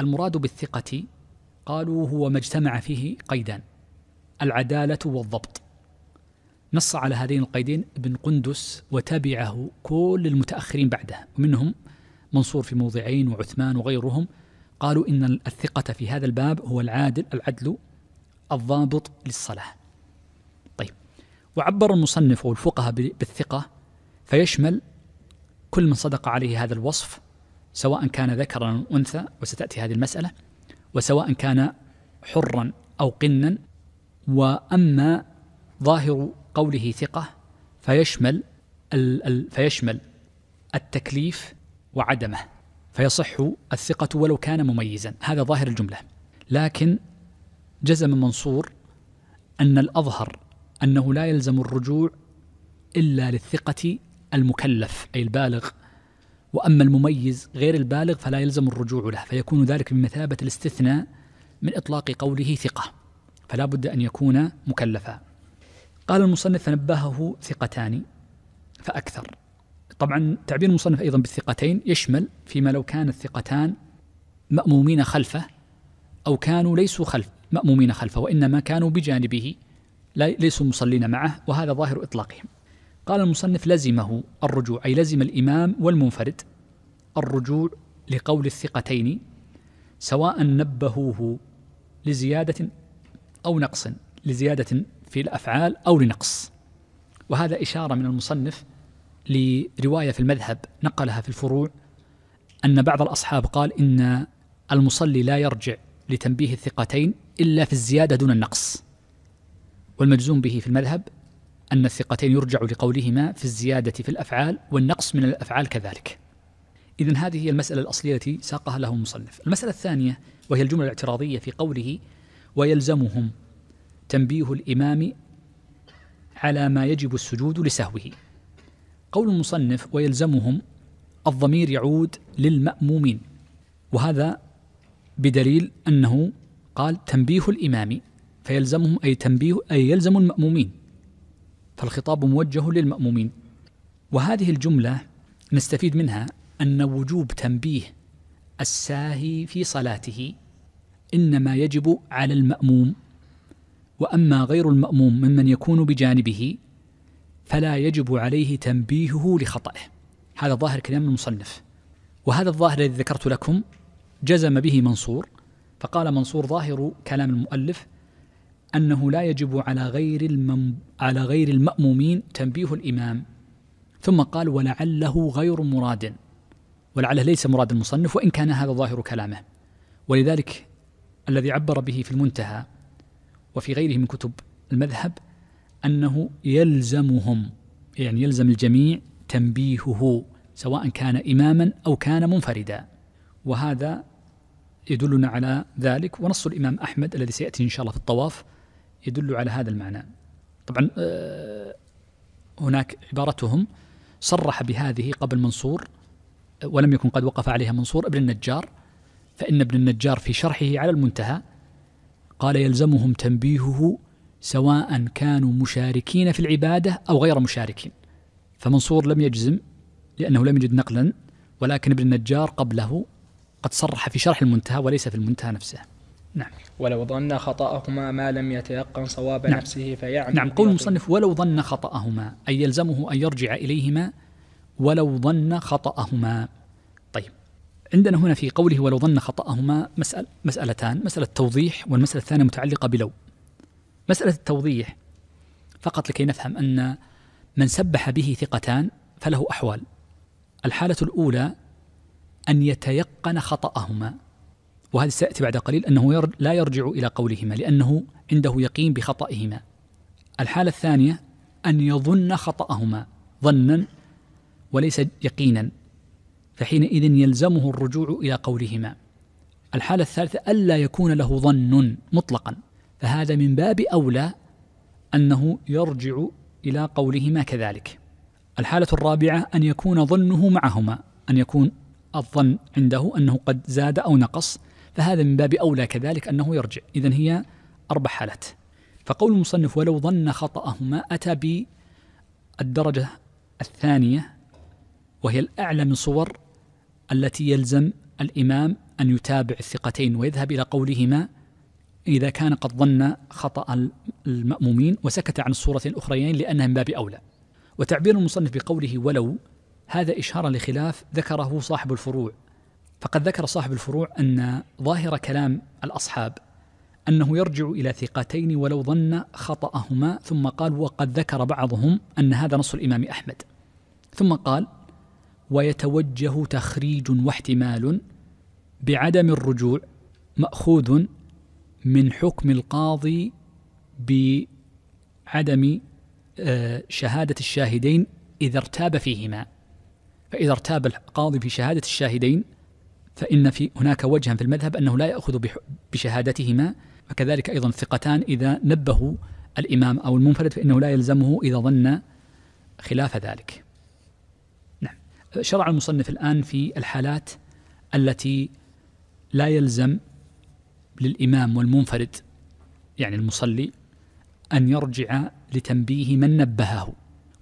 المراد بالثقة قالوا هو ما اجتمع فيه قيدان العدالة والضبط نص على هذين القيدين ابن قندس وتبعه كل المتأخرين بعده ومنهم منصور في موضعين وعثمان وغيرهم قالوا إن الثقة في هذا الباب هو العادل العدل الضابط للصلاة طيب وعبر المصنف والفقهاء بالثقة فيشمل كل من صدق عليه هذا الوصف سواء كان ذكرا أو أنثى وستأتي هذه المسألة وسواء كان حرا أو قنا وأما ظاهر قوله ثقة فيشمل ال ال فيشمل التكليف وعدمه فيصح الثقة ولو كان مميزا هذا ظاهر الجملة لكن جزم منصور أن الأظهر أنه لا يلزم الرجوع إلا للثقة المكلف أي البالغ وأما المميز غير البالغ فلا يلزم الرجوع له فيكون ذلك بمثابة الاستثناء من إطلاق قوله ثقة فلا بد أن يكون مكلفا قال المصنف فنبهه ثقتان فأكثر طبعا تعبير المصنف أيضا بالثقتين يشمل فيما لو كان الثقتان مأمومين خلفه أو كانوا ليسوا خلف مأمومين خلفه وإنما كانوا بجانبه ليسوا مصلين معه وهذا ظاهر إطلاقهم قال المصنف لزمه الرجوع أي لزم الإمام والمنفرد الرجوع لقول الثقتين سواء نبهوه لزيادة أو نقص لزيادة في الأفعال أو لنقص وهذا إشارة من المصنف لرواية في المذهب نقلها في الفروع أن بعض الأصحاب قال إن المصلي لا يرجع لتنبيه الثقتين إلا في الزيادة دون النقص والمجزوم به في المذهب أن الثقتين يرجع لقولهما في الزيادة في الأفعال والنقص من الأفعال كذلك إذا هذه هي المسألة الأصلية التي ساقها له المصنف المسألة الثانية وهي الجملة الاعتراضية في قوله ويلزمهم تنبيه الإمام على ما يجب السجود لسهوه قول المصنف ويلزمهم الضمير يعود للمأمومين وهذا بدليل أنه قال تنبيه الإمام فيلزمهم أي تنبيه أي يلزم المأمومين فالخطاب موجه للمأمومين وهذه الجملة نستفيد منها أن وجوب تنبيه الساهي في صلاته إنما يجب على المأموم وأما غير المأموم ممن يكون بجانبه فلا يجب عليه تنبيهه لخطأه هذا ظاهر كلام المصنف وهذا الظاهر الذي ذكرت لكم جزم به منصور فقال منصور ظاهر كلام المؤلف أنه لا يجب على غير المم على غير المأمومين تنبيه الإمام ثم قال ولعله غير مراد ولعله ليس مراد المصنف وإن كان هذا ظاهر كلامه ولذلك الذي عبر به في المنتهى وفي غيره من كتب المذهب أنه يلزمهم يعني يلزم الجميع تنبيهه سواء كان إماما أو كان منفردا وهذا يدلنا على ذلك ونص الإمام أحمد الذي سيأتي إن شاء الله في الطواف يدل على هذا المعنى طبعا آه، هناك عبارتهم صرح بهذه قبل منصور آه، ولم يكن قد وقف عليها منصور ابن النجار فإن ابن النجار في شرحه على المنتهى قال يلزمهم تنبيهه سواء كانوا مشاركين في العبادة أو غير مشاركين فمنصور لم يجزم لأنه لم يجد نقلا ولكن ابن النجار قبله قد صرح في شرح المنتهى وليس في المنتهى نفسه نعم ولو ظن خطأهما ما لم يتيقن صواب نعم نفسه فيعمل نعم قول المصنف ولو ظن خطأهما أي يلزمه أن يرجع إليهما ولو ظن خطأهما طيب عندنا هنا في قوله ولو ظن خطأهما مسأل مسألتان مسألة توضيح والمسألة الثانية متعلقة بلو مسألة التوضيح فقط لكي نفهم أن من سبح به ثقتان فله أحوال الحالة الأولى أن يتيقن خطأهما وهذا سيأتي بعد قليل أنه لا يرجع إلى قولهما لأنه عنده يقين بخطئهما الحالة الثانية أن يظن خطأهما ظنا وليس يقينا فحينئذ يلزمه الرجوع إلى قولهما الحالة الثالثة ألا يكون له ظن مطلقا فهذا من باب أولى أنه يرجع إلى قولهما كذلك الحالة الرابعة أن يكون ظنه معهما أن يكون الظن عنده أنه قد زاد أو نقص فهذا من باب أولى كذلك أنه يرجع إذا هي أربع حالات فقول المصنف ولو ظن خطأهما أتى بالدرجة الثانية وهي الأعلى من صور التي يلزم الإمام أن يتابع الثقتين ويذهب إلى قولهما إذا كان قد ظن خطأ المأمومين وسكت عن الصورتين الأخريين لأنها من باب أولى وتعبير المصنف بقوله ولو هذا إشارة لخلاف ذكره صاحب الفروع فقد ذكر صاحب الفروع أن ظاهر كلام الأصحاب أنه يرجع إلى ثقتين ولو ظن خطأهما ثم قال وقد ذكر بعضهم أن هذا نص الإمام أحمد ثم قال ويتوجه تخريج واحتمال بعدم الرجوع مأخوذ من حكم القاضي بعدم آه، شهادة الشاهدين إذا ارتاب فيهما فإذا ارتاب القاضي في شهادة الشاهدين فإن في هناك وجها في المذهب أنه لا يأخذ بشهادتهما وكذلك أيضا الثقتان إذا نبهوا الإمام أو المنفرد فإنه لا يلزمه إذا ظن خلاف ذلك نعم شرع المصنف الآن في الحالات التي لا يلزم للإمام والمنفرد يعني المصلي أن يرجع لتنبيه من نبهه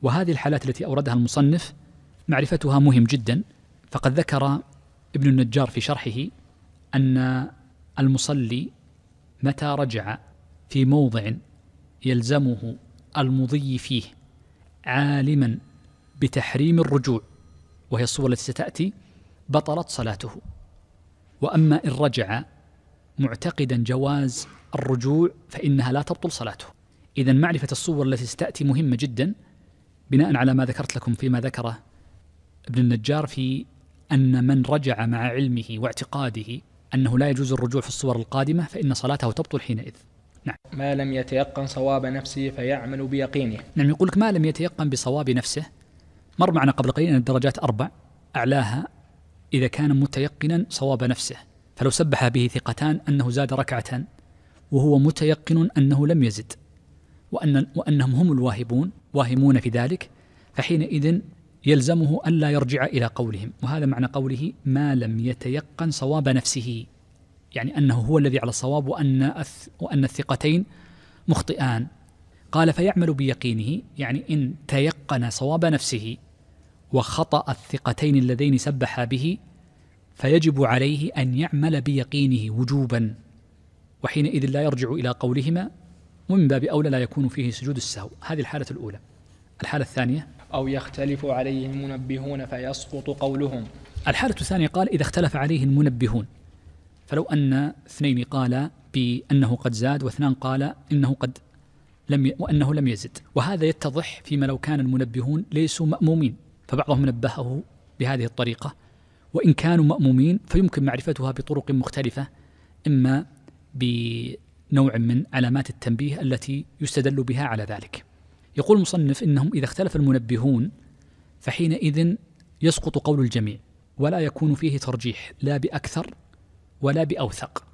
وهذه الحالات التي أوردها المصنف معرفتها مهم جدا فقد ذكر ابن النجار في شرحه أن المصلي متى رجع في موضع يلزمه المضي فيه عالما بتحريم الرجوع وهي الصوره التي ستأتي بطلت صلاته وأما إن رجع معتقدا جواز الرجوع فإنها لا تبطل صلاته إذا معرفة الصور التي ستأتي مهمة جدا بناء على ما ذكرت لكم فيما ذكره ابن النجار في أن من رجع مع علمه واعتقاده أنه لا يجوز الرجوع في الصور القادمة فإن صلاته تبطل حينئذ نعم ما لم يتيقن صواب نفسه فيعمل بيقينه نعم يقول لك ما لم يتيقن بصواب نفسه مر معنا قبل قليل أن الدرجات أربع أعلاها إذا كان متيقنا صواب نفسه فلو سبح به ثقتان أنه زاد ركعتان وهو متيقن أنه لم يزد وأن وأنهم هم الواهبون واهمون في ذلك فحينئذ يلزمه ألا يرجع إلى قولهم وهذا معنى قوله ما لم يتيقن صواب نفسه يعني أنه هو الذي على الصواب وأن, وأن الثقتين مخطئان قال فيعمل بيقينه يعني إن تيقن صواب نفسه وخطأ الثقتين اللذين سبح به فيجب عليه أن يعمل بيقينه وجوبا وحينئذ لا يرجع إلى قولهما ومن باب أولى لا يكون فيه سجود السهو هذه الحالة الأولى الحالة الثانية أو يختلف عليه المنبهون فيسقط قولهم الحالة الثانية قال إذا اختلف عليه المنبهون فلو أن اثنين قال بأنه قد زاد واثنان قال إنه قد لم ي... وأنه لم يزد وهذا يتضح فيما لو كان المنبهون ليسوا مأمومين فبعضهم نبهه بهذه الطريقة وإن كانوا مأمومين فيمكن معرفتها بطرق مختلفة إما بنوع من علامات التنبيه التي يستدل بها على ذلك يقول المصنف إنهم إذا اختلف المنبهون فحينئذ يسقط قول الجميع ولا يكون فيه ترجيح لا بأكثر ولا بأوثق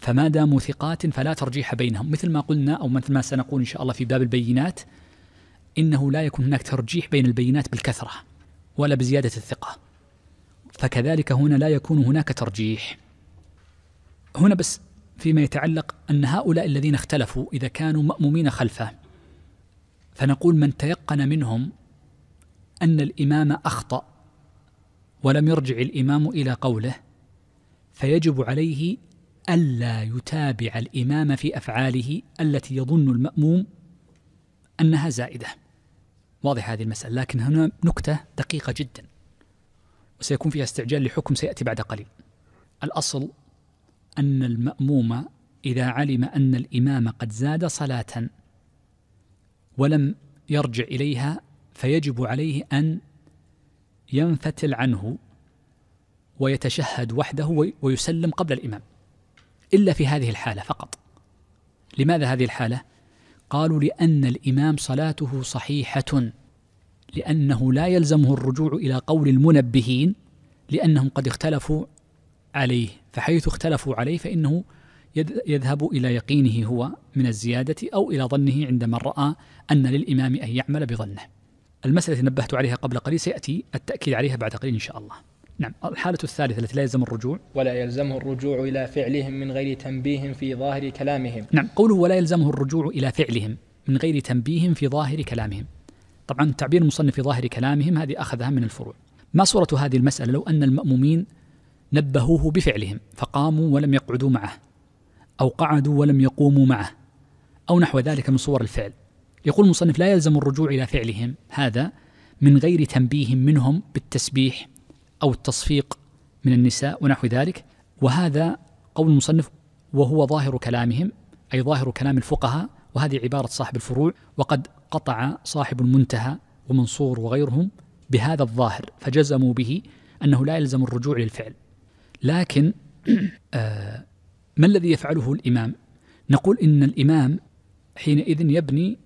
فما داموا ثقات فلا ترجيح بينهم مثل ما قلنا أو مثل ما سنقول إن شاء الله في باب البينات إنه لا يكون هناك ترجيح بين البينات بالكثرة ولا بزيادة الثقة فكذلك هنا لا يكون هناك ترجيح هنا بس فيما يتعلق أن هؤلاء الذين اختلفوا إذا كانوا مأمومين خلفه فنقول من تيقن منهم أن الإمام أخطأ ولم يرجع الإمام إلى قوله فيجب عليه ألا يتابع الإمام في أفعاله التي يظن المأموم أنها زائدة واضح هذه المسألة لكن هنا نكتة دقيقة جدا وسيكون فيها استعجال لحكم سيأتي بعد قليل الأصل أن المأموم إذا علم أن الإمام قد زاد صلاةً ولم يرجع اليها فيجب عليه ان ينفتل عنه ويتشهد وحده ويسلم قبل الامام الا في هذه الحاله فقط لماذا هذه الحاله قالوا لان الامام صلاته صحيحه لانه لا يلزمه الرجوع الى قول المنبهين لانهم قد اختلفوا عليه فحيث اختلفوا عليه فانه يذهب إلى يقينه هو من الزيادة أو إلى ظنه عندما رأى أن للإمام أن يعمل بظنه المسألة التي نبهت عليها قبل قليل سيأتي التأكيد عليها بعد قليل إن شاء الله نعم الحالة الثالثة التي لا يلزم الرجوع ولا يلزمه الرجوع إلى فعلهم من غير تنبيه في ظاهر كلامهم نعم قوله ولا يلزمه الرجوع إلى فعلهم من غير تنبيه في ظاهر كلامهم طبعا تعبير المصنف في ظاهر كلامهم هذه أخذها من الفروع ما صورة هذه المسألة لو أن المأمومين نبهوه بفعلهم فقاموا ولم يقعدوا معه أو قعدوا ولم يقوموا معه أو نحو ذلك من صور الفعل يقول المصنف لا يلزم الرجوع إلى فعلهم هذا من غير تنبيه منهم بالتسبيح أو التصفيق من النساء ونحو ذلك وهذا قول المصنف وهو ظاهر كلامهم أي ظاهر كلام الفقهاء وهذه عبارة صاحب الفروع وقد قطع صاحب المنتهى ومنصور وغيرهم بهذا الظاهر فجزموا به أنه لا يلزم الرجوع للفعل لكن آه ما الذي يفعله الإمام؟ نقول إن الإمام حينئذ يبني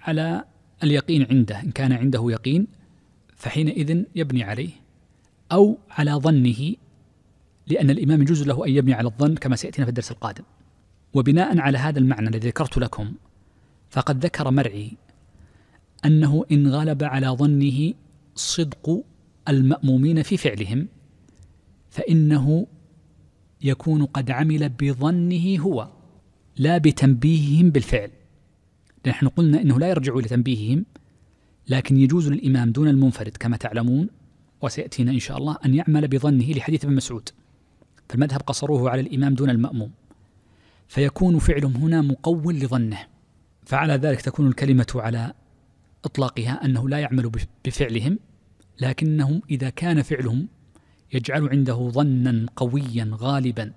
على اليقين عنده إن كان عنده يقين فحينئذ يبني عليه أو على ظنه لأن الإمام يجوز له أن يبني على الظن كما سيأتينا في الدرس القادم وبناء على هذا المعنى الذي ذكرت لكم فقد ذكر مرعي أنه إن غلب على ظنه صدق المأمومين في فعلهم فإنه يكون قد عمل بظنه هو لا بتنبيههم بالفعل نحن قلنا انه لا يرجع الى تنبيههم لكن يجوز للامام دون المنفرد كما تعلمون وسياتينا ان شاء الله ان يعمل بظنه لحديث ابن مسعود فالمذهب قصروه على الامام دون الماموم فيكون فعلهم هنا مقو لظنه فعلى ذلك تكون الكلمه على اطلاقها انه لا يعمل بفعلهم لكنهم اذا كان فعلهم يجعل عنده ظنا قويا غالبا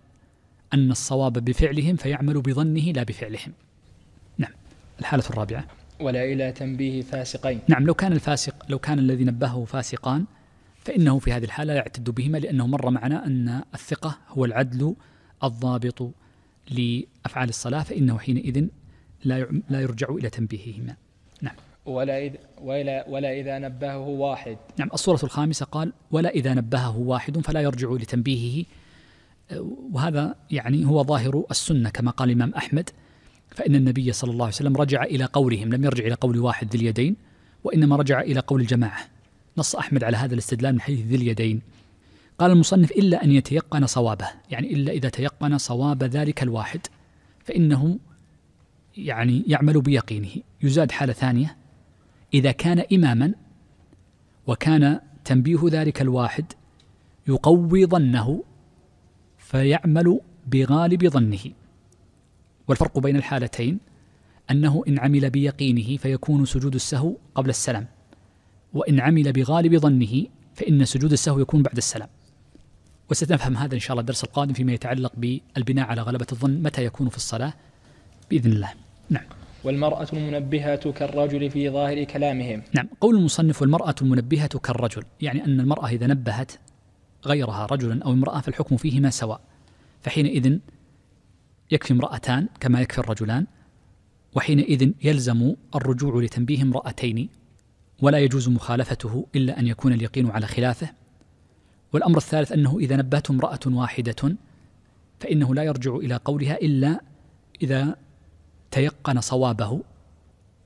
أن الصواب بفعلهم فيعمل بظنه لا بفعلهم نعم الحالة الرابعة ولا إلى تنبيه فاسقين نعم لو كان الفاسق لو كان الذي نبهه فاسقان فإنه في هذه الحالة لا يعتد بهما لأنه مر معنا أن الثقة هو العدل الضابط لأفعال الصلاة فإنه حينئذ لا يرجع إلى تنبيههما نعم ولا إذ ولا, ولا إذا نبهه واحد نعم الصورة الخامسة قال ولا إذا نبهه واحد فلا يرجع لتنبيهه وهذا يعني هو ظاهر السنة كما قال الإمام أحمد فإن النبي صلى الله عليه وسلم رجع إلى قولهم لم يرجع إلى قول واحد ذي اليدين وإنما رجع إلى قول الجماعة نص أحمد على هذا الاستدلال من حديث ذي اليدين قال المصنف إلا أن يتيقن صوابه يعني إلا إذا تيقن صواب ذلك الواحد فإنه يعني يعمل بيقينه يزاد حالة ثانية إذا كان إماما وكان تنبيه ذلك الواحد يقوي ظنه فيعمل بغالب ظنه والفرق بين الحالتين أنه إن عمل بيقينه فيكون سجود السهو قبل السلام وإن عمل بغالب ظنه فإن سجود السهو يكون بعد السلام وستفهم هذا إن شاء الله الدرس القادم فيما يتعلق بالبناء على غلبة الظن متى يكون في الصلاة بإذن الله نعم والمرأة المنبهة كالرجل في ظاهر كلامهم نعم قول المصنف والمرأة المنبهة كالرجل يعني أن المرأة إذا نبهت غيرها رجلا أو امرأة فالحكم فيهما سواء فحينئذ يكفي امرأتان كما يكفي الرجلان وحينئذ يلزم الرجوع لتنبيه امرأتين ولا يجوز مخالفته إلا أن يكون اليقين على خلافه والأمر الثالث أنه إذا نبهت امرأة واحدة فإنه لا يرجع إلى قولها إلا إذا تيقن صوابه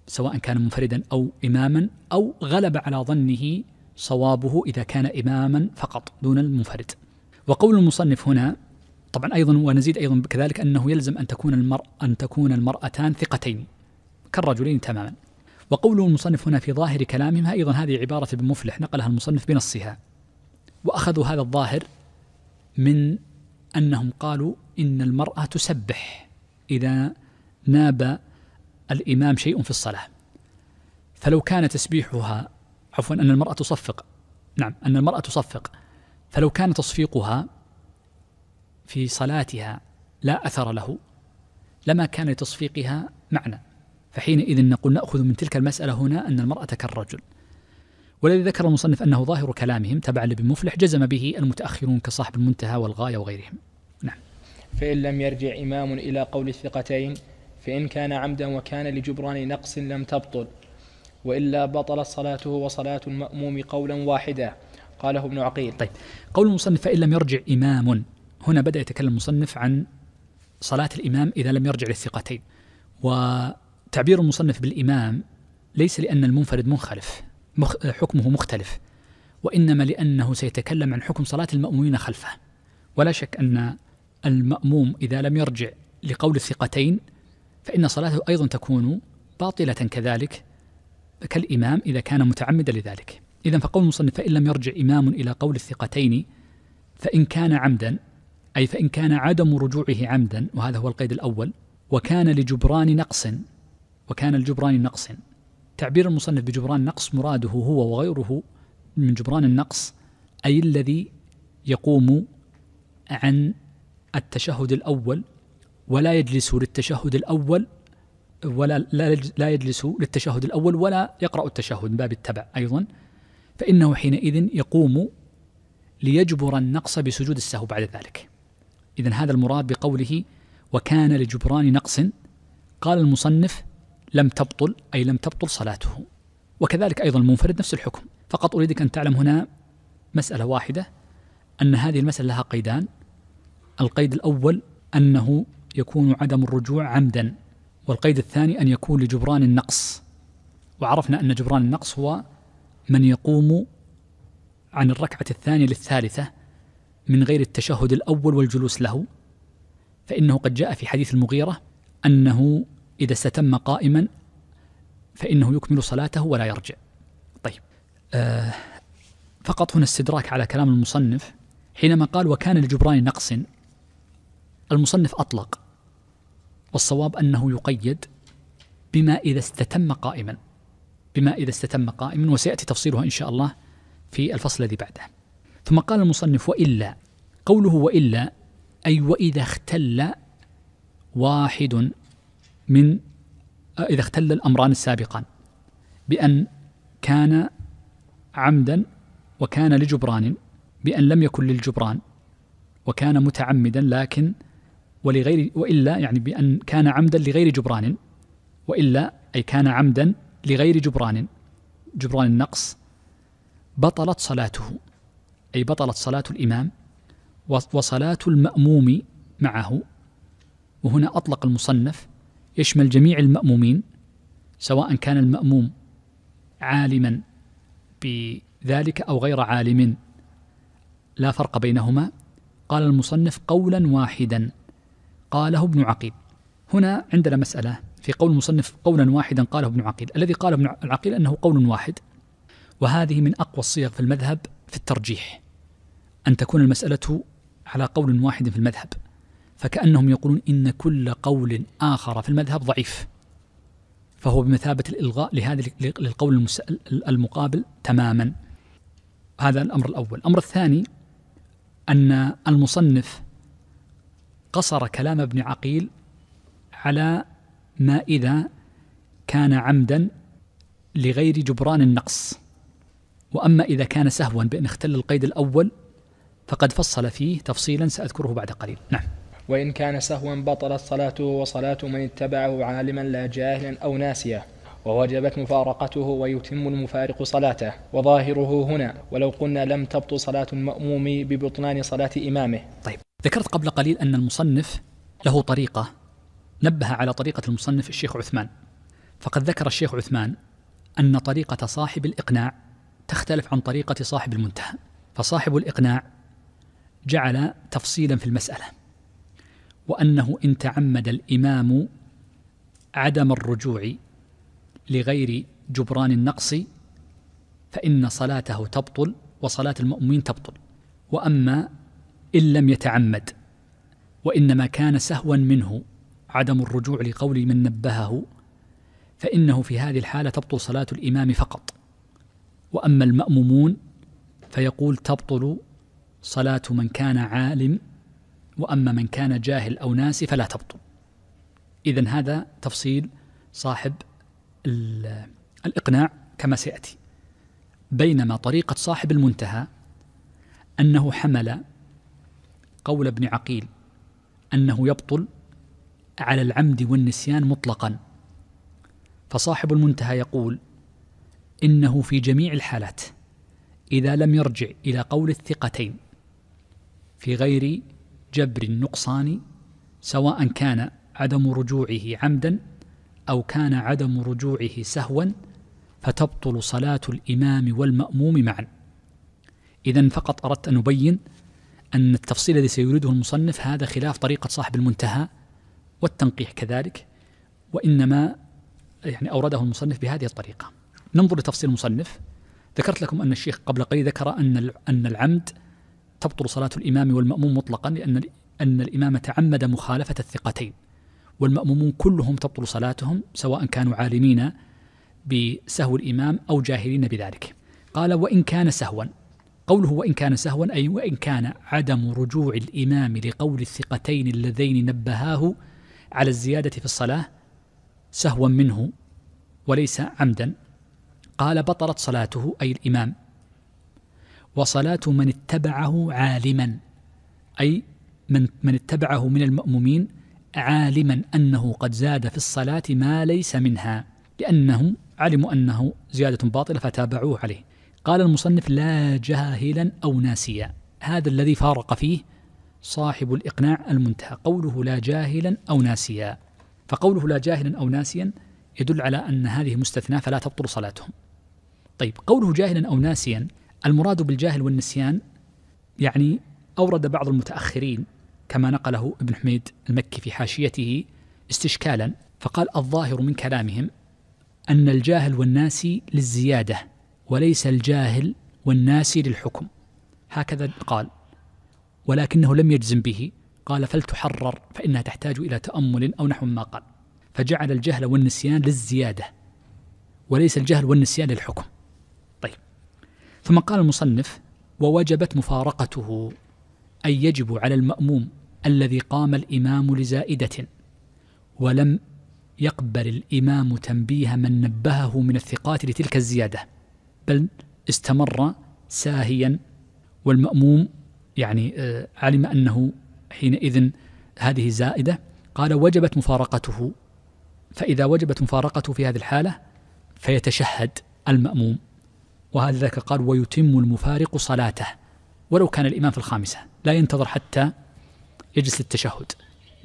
سواء كان منفردا او اماما او غلب على ظنه صوابه اذا كان اماما فقط دون المنفرد. وقول المصنف هنا طبعا ايضا ونزيد ايضا كذلك انه يلزم ان تكون المرء ان تكون المرأتان ثقتين كالرجلين تماما. وقول المصنف هنا في ظاهر كلامهم ايضا هذه عباره ابن مفلح نقلها المصنف بنصها. واخذوا هذا الظاهر من انهم قالوا ان المراه تسبح اذا ناب الإمام شيء في الصلاة فلو كان تسبيحها عفوا أن المرأة تصفق نعم أن المرأة تصفق فلو كان تصفيقها في صلاتها لا أثر له لما كان لتصفيقها معنى فحينئذ نقول نأخذ من تلك المسألة هنا أن المرأة كالرجل والذي ذكر المصنف أنه ظاهر كلامهم تبعا لابن مفلح جزم به المتأخرون كصاحب المنتهى والغاية وغيرهم نعم فإن لم يرجع إمام إلى قول الثقتين فإن كان عمدا وكان لجبران نقص لم تبطل وإلا بطلت صلاته وصلاة المأموم قولا واحدا قاله ابن عقيل طيب قول المصنف فإن لم يرجع إمام هنا بدأ يتكلم المصنف عن صلاة الإمام إذا لم يرجع للثقتين وتعبير المصنف بالإمام ليس لأن المنفرد منخلف حكمه مختلف وإنما لأنه سيتكلم عن حكم صلاة المأمومين خلفه ولا شك أن المأموم إذا لم يرجع لقول الثقتين فإن صلاته أيضا تكون باطلة كذلك كالإمام إذا كان متعمدا لذلك إذا فقول المصنف فإن لم يرجع إمام إلى قول الثقتين فإن كان عمدا أي فإن كان عدم رجوعه عمدا وهذا هو القيد الأول وكان لجبران نقص وكان لجبران نقص تعبير المصنف بجبران نقص مراده هو وغيره من جبران النقص أي الذي يقوم عن التشهد الأول ولا يجلس للتشهد الأول ولا لا يجلس للتشهد الأول ولا يقرأ التشهد من باب التبع أيضا فإنه حينئذ يقوم ليجبر النقص بسجود السهو بعد ذلك إذا هذا المراد بقوله وكان لجبران نقص قال المصنف لم تبطل أي لم تبطل صلاته وكذلك أيضا المنفرد نفس الحكم فقط أريدك أن تعلم هنا مسألة واحدة أن هذه المسألة لها قيدان القيد الأول أنه يكون عدم الرجوع عمدا والقيد الثاني أن يكون لجبران النقص وعرفنا أن جبران النقص هو من يقوم عن الركعة الثانية للثالثة من غير التشهد الأول والجلوس له فإنه قد جاء في حديث المغيرة أنه إذا استتم قائما فإنه يكمل صلاته ولا يرجع طيب آه فقط هنا استدراك على كلام المصنف حينما قال وكان لجبران نقص المصنف أطلق والصواب أنه يقيد بما إذا استتم قائما بما إذا استتم قائما وسيأتي تفصيلها إن شاء الله في الفصل الذي بعده ثم قال المصنف وإلا قوله وإلا أي وإذا اختل واحد من إذا اختل الأمران السابقان بأن كان عمدا وكان لجبران بأن لم يكن للجبران وكان متعمدا لكن ولغير وإلا يعني بأن كان عمدا لغير جبران وإلا أي كان عمدا لغير جبران جبران النقص بطلت صلاته أي بطلت صلاة الإمام وصلاة المأموم معه وهنا أطلق المصنف يشمل جميع المأمومين سواء كان المأموم عالما بذلك أو غير عالم لا فرق بينهما قال المصنف قولا واحدا قاله ابن عقيل هنا عندنا مسألة في قول المصنف قولا واحدا قاله ابن عقيل الذي قاله ابن عقيل أنه قول واحد وهذه من أقوى الصيغ في المذهب في الترجيح أن تكون المسألة على قول واحد في المذهب فكأنهم يقولون إن كل قول آخر في المذهب ضعيف فهو بمثابة الإلغاء لهذا للقول المقابل تماما هذا الأمر الأول الأمر الثاني أن المصنف قصر كلام ابن عقيل على ما إذا كان عمدا لغير جبران النقص وأما إذا كان سهوا بأن اختل القيد الأول فقد فصل فيه تفصيلا سأذكره بعد قليل نعم وإن كان سهوا بطلت صلاته وصلاة من اتبعه عالما لا جاهلا أو ناسيا ووجبت مفارقته ويتم المفارق صلاته وظاهره هنا ولو قلنا لم تبطل صلاة المأموم ببطلان صلاة إمامه طيب ذكرت قبل قليل أن المصنف له طريقة نبه على طريقة المصنف الشيخ عثمان فقد ذكر الشيخ عثمان أن طريقة صاحب الإقناع تختلف عن طريقة صاحب المنتهى فصاحب الإقناع جعل تفصيلا في المسألة وأنه إن تعمد الإمام عدم الرجوع لغير جبران النقص فإن صلاته تبطل وصلاة المؤمنين تبطل وأما إن لم يتعمد وإنما كان سهوا منه عدم الرجوع لقول من نبهه فإنه في هذه الحالة تبطل صلاة الإمام فقط وأما المأمومون فيقول تبطل صلاة من كان عالم وأما من كان جاهل أو ناسي فلا تبطل إذا هذا تفصيل صاحب الإقناع كما سيأتي بينما طريقة صاحب المنتهى أنه حمل قول ابن عقيل أنه يبطل على العمد والنسيان مطلقا فصاحب المنتهى يقول إنه في جميع الحالات إذا لم يرجع إلى قول الثقتين في غير جبر نقصان سواء كان عدم رجوعه عمدا أو كان عدم رجوعه سهوا فتبطل صلاة الإمام والمأموم معا إذا فقط أردت أن أبين أن التفصيل الذي سيريده المصنف هذا خلاف طريقة صاحب المنتهى والتنقيح كذلك وإنما يعني أورده المصنف بهذه الطريقة ننظر لتفصيل المصنف ذكرت لكم أن الشيخ قبل قليل ذكر أن أن العمد تبطل صلاة الإمام والمأموم مطلقا لأن أن الإمام تعمد مخالفة الثقتين والمأمومون كلهم تبطل صلاتهم سواء كانوا عالمين بسهو الإمام أو جاهلين بذلك قال وإن كان سهوا قوله وإن كان سهوا أي وإن كان عدم رجوع الإمام لقول الثقتين اللذين نبهاه على الزيادة في الصلاة سهوا منه وليس عمدا قال بطلت صلاته أي الإمام وصلاة من اتبعه عالما أي من من اتبعه من المأمومين عالما أنه قد زاد في الصلاة ما ليس منها لأنهم علموا أنه زيادة باطلة فتابعوه عليه قال المصنف لا جاهلا أو ناسيا هذا الذي فارق فيه صاحب الإقناع المنتهى قوله لا جاهلا أو ناسيا فقوله لا جاهلا أو ناسيا يدل على أن هذه مستثناة فلا تبطل صلاتهم طيب قوله جاهلا أو ناسيا المراد بالجاهل والنسيان يعني أورد بعض المتأخرين كما نقله ابن حميد المكي في حاشيته استشكالا فقال الظاهر من كلامهم أن الجاهل والناسي للزيادة وليس الجاهل والناسي للحكم هكذا قال ولكنه لم يجزم به قال فلتحرر فإنها تحتاج إلى تأمل أو نحو ما قال فجعل الجهل والنسيان للزيادة وليس الجهل والنسيان للحكم طيب ثم قال المصنف ووجبت مفارقته أي يجب على المأموم الذي قام الإمام لزائدة ولم يقبل الإمام تنبيه من نبهه من الثقات لتلك الزيادة بل استمر ساهيا والمأموم يعني آه، علم أنه حينئذ هذه زائدة قال وجبت مفارقته فإذا وجبت مفارقته في هذه الحالة فيتشهد المأموم وهذا قال ويتم المفارق صلاته ولو كان الإمام في الخامسة لا ينتظر حتى يجلس للتشهد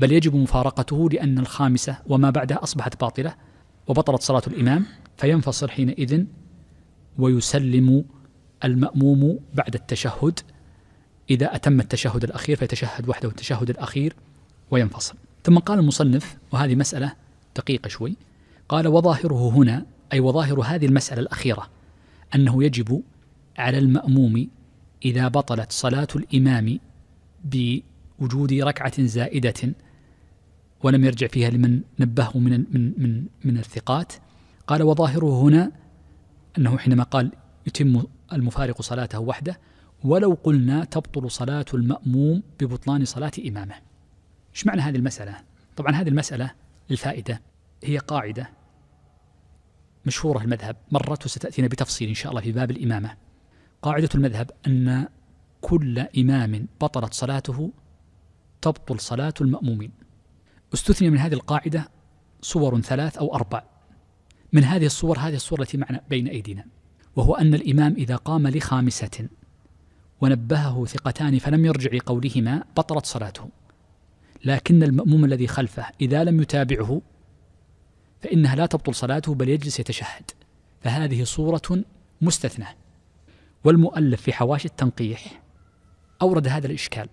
بل يجب مفارقته لأن الخامسة وما بعدها أصبحت باطلة وبطلت صلاة الإمام فينفصل حينئذ ويسلم المأموم بعد التشهد إذا أتم التشهد الأخير فيتشهد وحده التشهد الأخير وينفصل ثم قال المصنف وهذه مسألة دقيقة شوي قال وظاهره هنا أي وظاهر هذه المسألة الأخيرة أنه يجب على المأموم إذا بطلت صلاة الإمام بوجود ركعة زائدة ولم يرجع فيها لمن نبهه من من من, من الثقات قال وظاهره هنا أنه حينما قال يتم المفارق صلاته وحده ولو قلنا تبطل صلاة المأموم ببطلان صلاة إمامه إيش معنى هذه المسألة؟ طبعا هذه المسألة للفائدة هي قاعدة مشهورة المذهب مرت وستأتينا بتفصيل إن شاء الله في باب الإمامة قاعدة المذهب أن كل إمام بطلت صلاته تبطل صلاة المأمومين استثني من هذه القاعدة صور ثلاث أو أربع من هذه الصور هذه الصورة التي معنا بين أيدينا وهو أن الإمام إذا قام لخامسة ونبهه ثقتان فلم يرجع لقولهما بطلت صلاته لكن المأموم الذي خلفه إذا لم يتابعه فإنها لا تبطل صلاته بل يجلس يتشهد فهذه صورة مستثنى والمؤلف في حواشي التنقيح أورد هذا الإشكال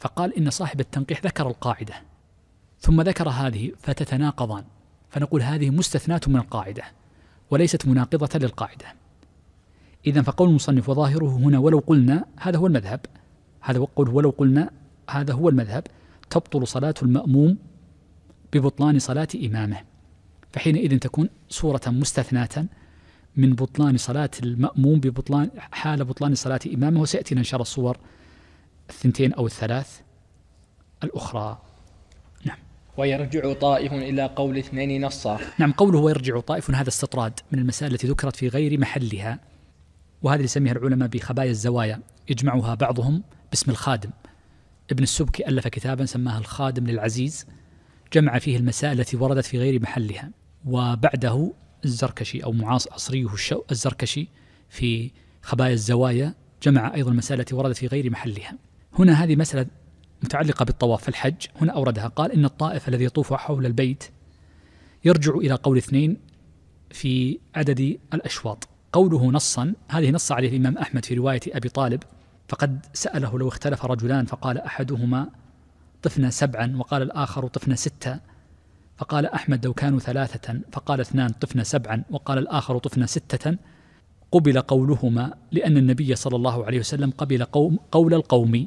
فقال إن صاحب التنقيح ذكر القاعدة ثم ذكر هذه فتتناقضان فنقول هذه مستثناة من القاعدة وليست مناقضة للقاعدة إذا فقول المصنف وظاهره هنا ولو قلنا هذا هو المذهب هذا هو قوله ولو قلنا هذا هو المذهب تبطل صلاة المأموم ببطلان صلاة إمامه فحينئذ تكون صورة مستثناة من بطلان صلاة المأموم ببطلان حال بطلان صلاة إمامه وسيأتينا إن شاء الله الصور الثنتين أو الثلاث الأخرى ويرجع طائف إلى قول اثنين نصا نعم قوله ويرجع طائف هذا استطراد من المسائل التي ذكرت في غير محلها وهذه اللي يسميها العلماء بخبايا الزوايا يجمعها بعضهم باسم الخادم ابن السبكي ألف كتابا سماه الخادم للعزيز جمع فيه المسائل التي وردت في غير محلها وبعده الزركشي أو معاص عصريه الزركشي في خبايا الزوايا جمع أيضا المسائل التي وردت في غير محلها هنا هذه مسألة متعلقة بالطواف في الحج هنا أوردها قال إن الطائف الذي يطوف حول البيت يرجع إلى قول اثنين في عدد الأشواط قوله نصا هذه نص عليه الإمام أحمد في رواية أبي طالب فقد سأله لو اختلف رجلان فقال أحدهما طفنا سبعا وقال الآخر طفنا ستا فقال أحمد لو كانوا ثلاثة فقال اثنان طفنا سبعا وقال الآخر طفنا ستة قبل قولهما لأن النبي صلى الله عليه وسلم قبل قوم قول القوم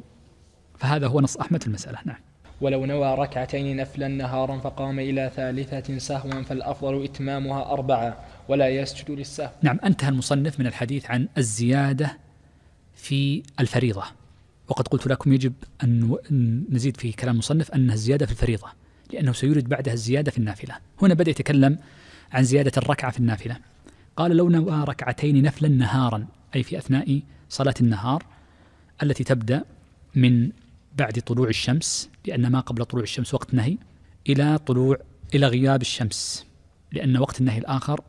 فهذا هو نص أحمد في المسألة نعم ولو نوى ركعتين نفلا نهارا فقام إلى ثالثة سهوا فالأفضل إتمامها أربعة ولا يسجد للسهو نعم أنتهى المصنف من الحديث عن الزيادة في الفريضة وقد قلت لكم يجب أن نزيد في كلام المصنف أنها الزيادة في الفريضة لأنه سيورد بعدها الزيادة في النافلة هنا بدأ يتكلم عن زيادة الركعة في النافلة قال لو نوى ركعتين نفلا نهارا أي في أثناء صلاة النهار التي تبدأ من بعد طلوع الشمس لأن ما قبل طلوع الشمس وقت نهي إلى طلوع إلى غياب الشمس لأن وقت النهي الآخر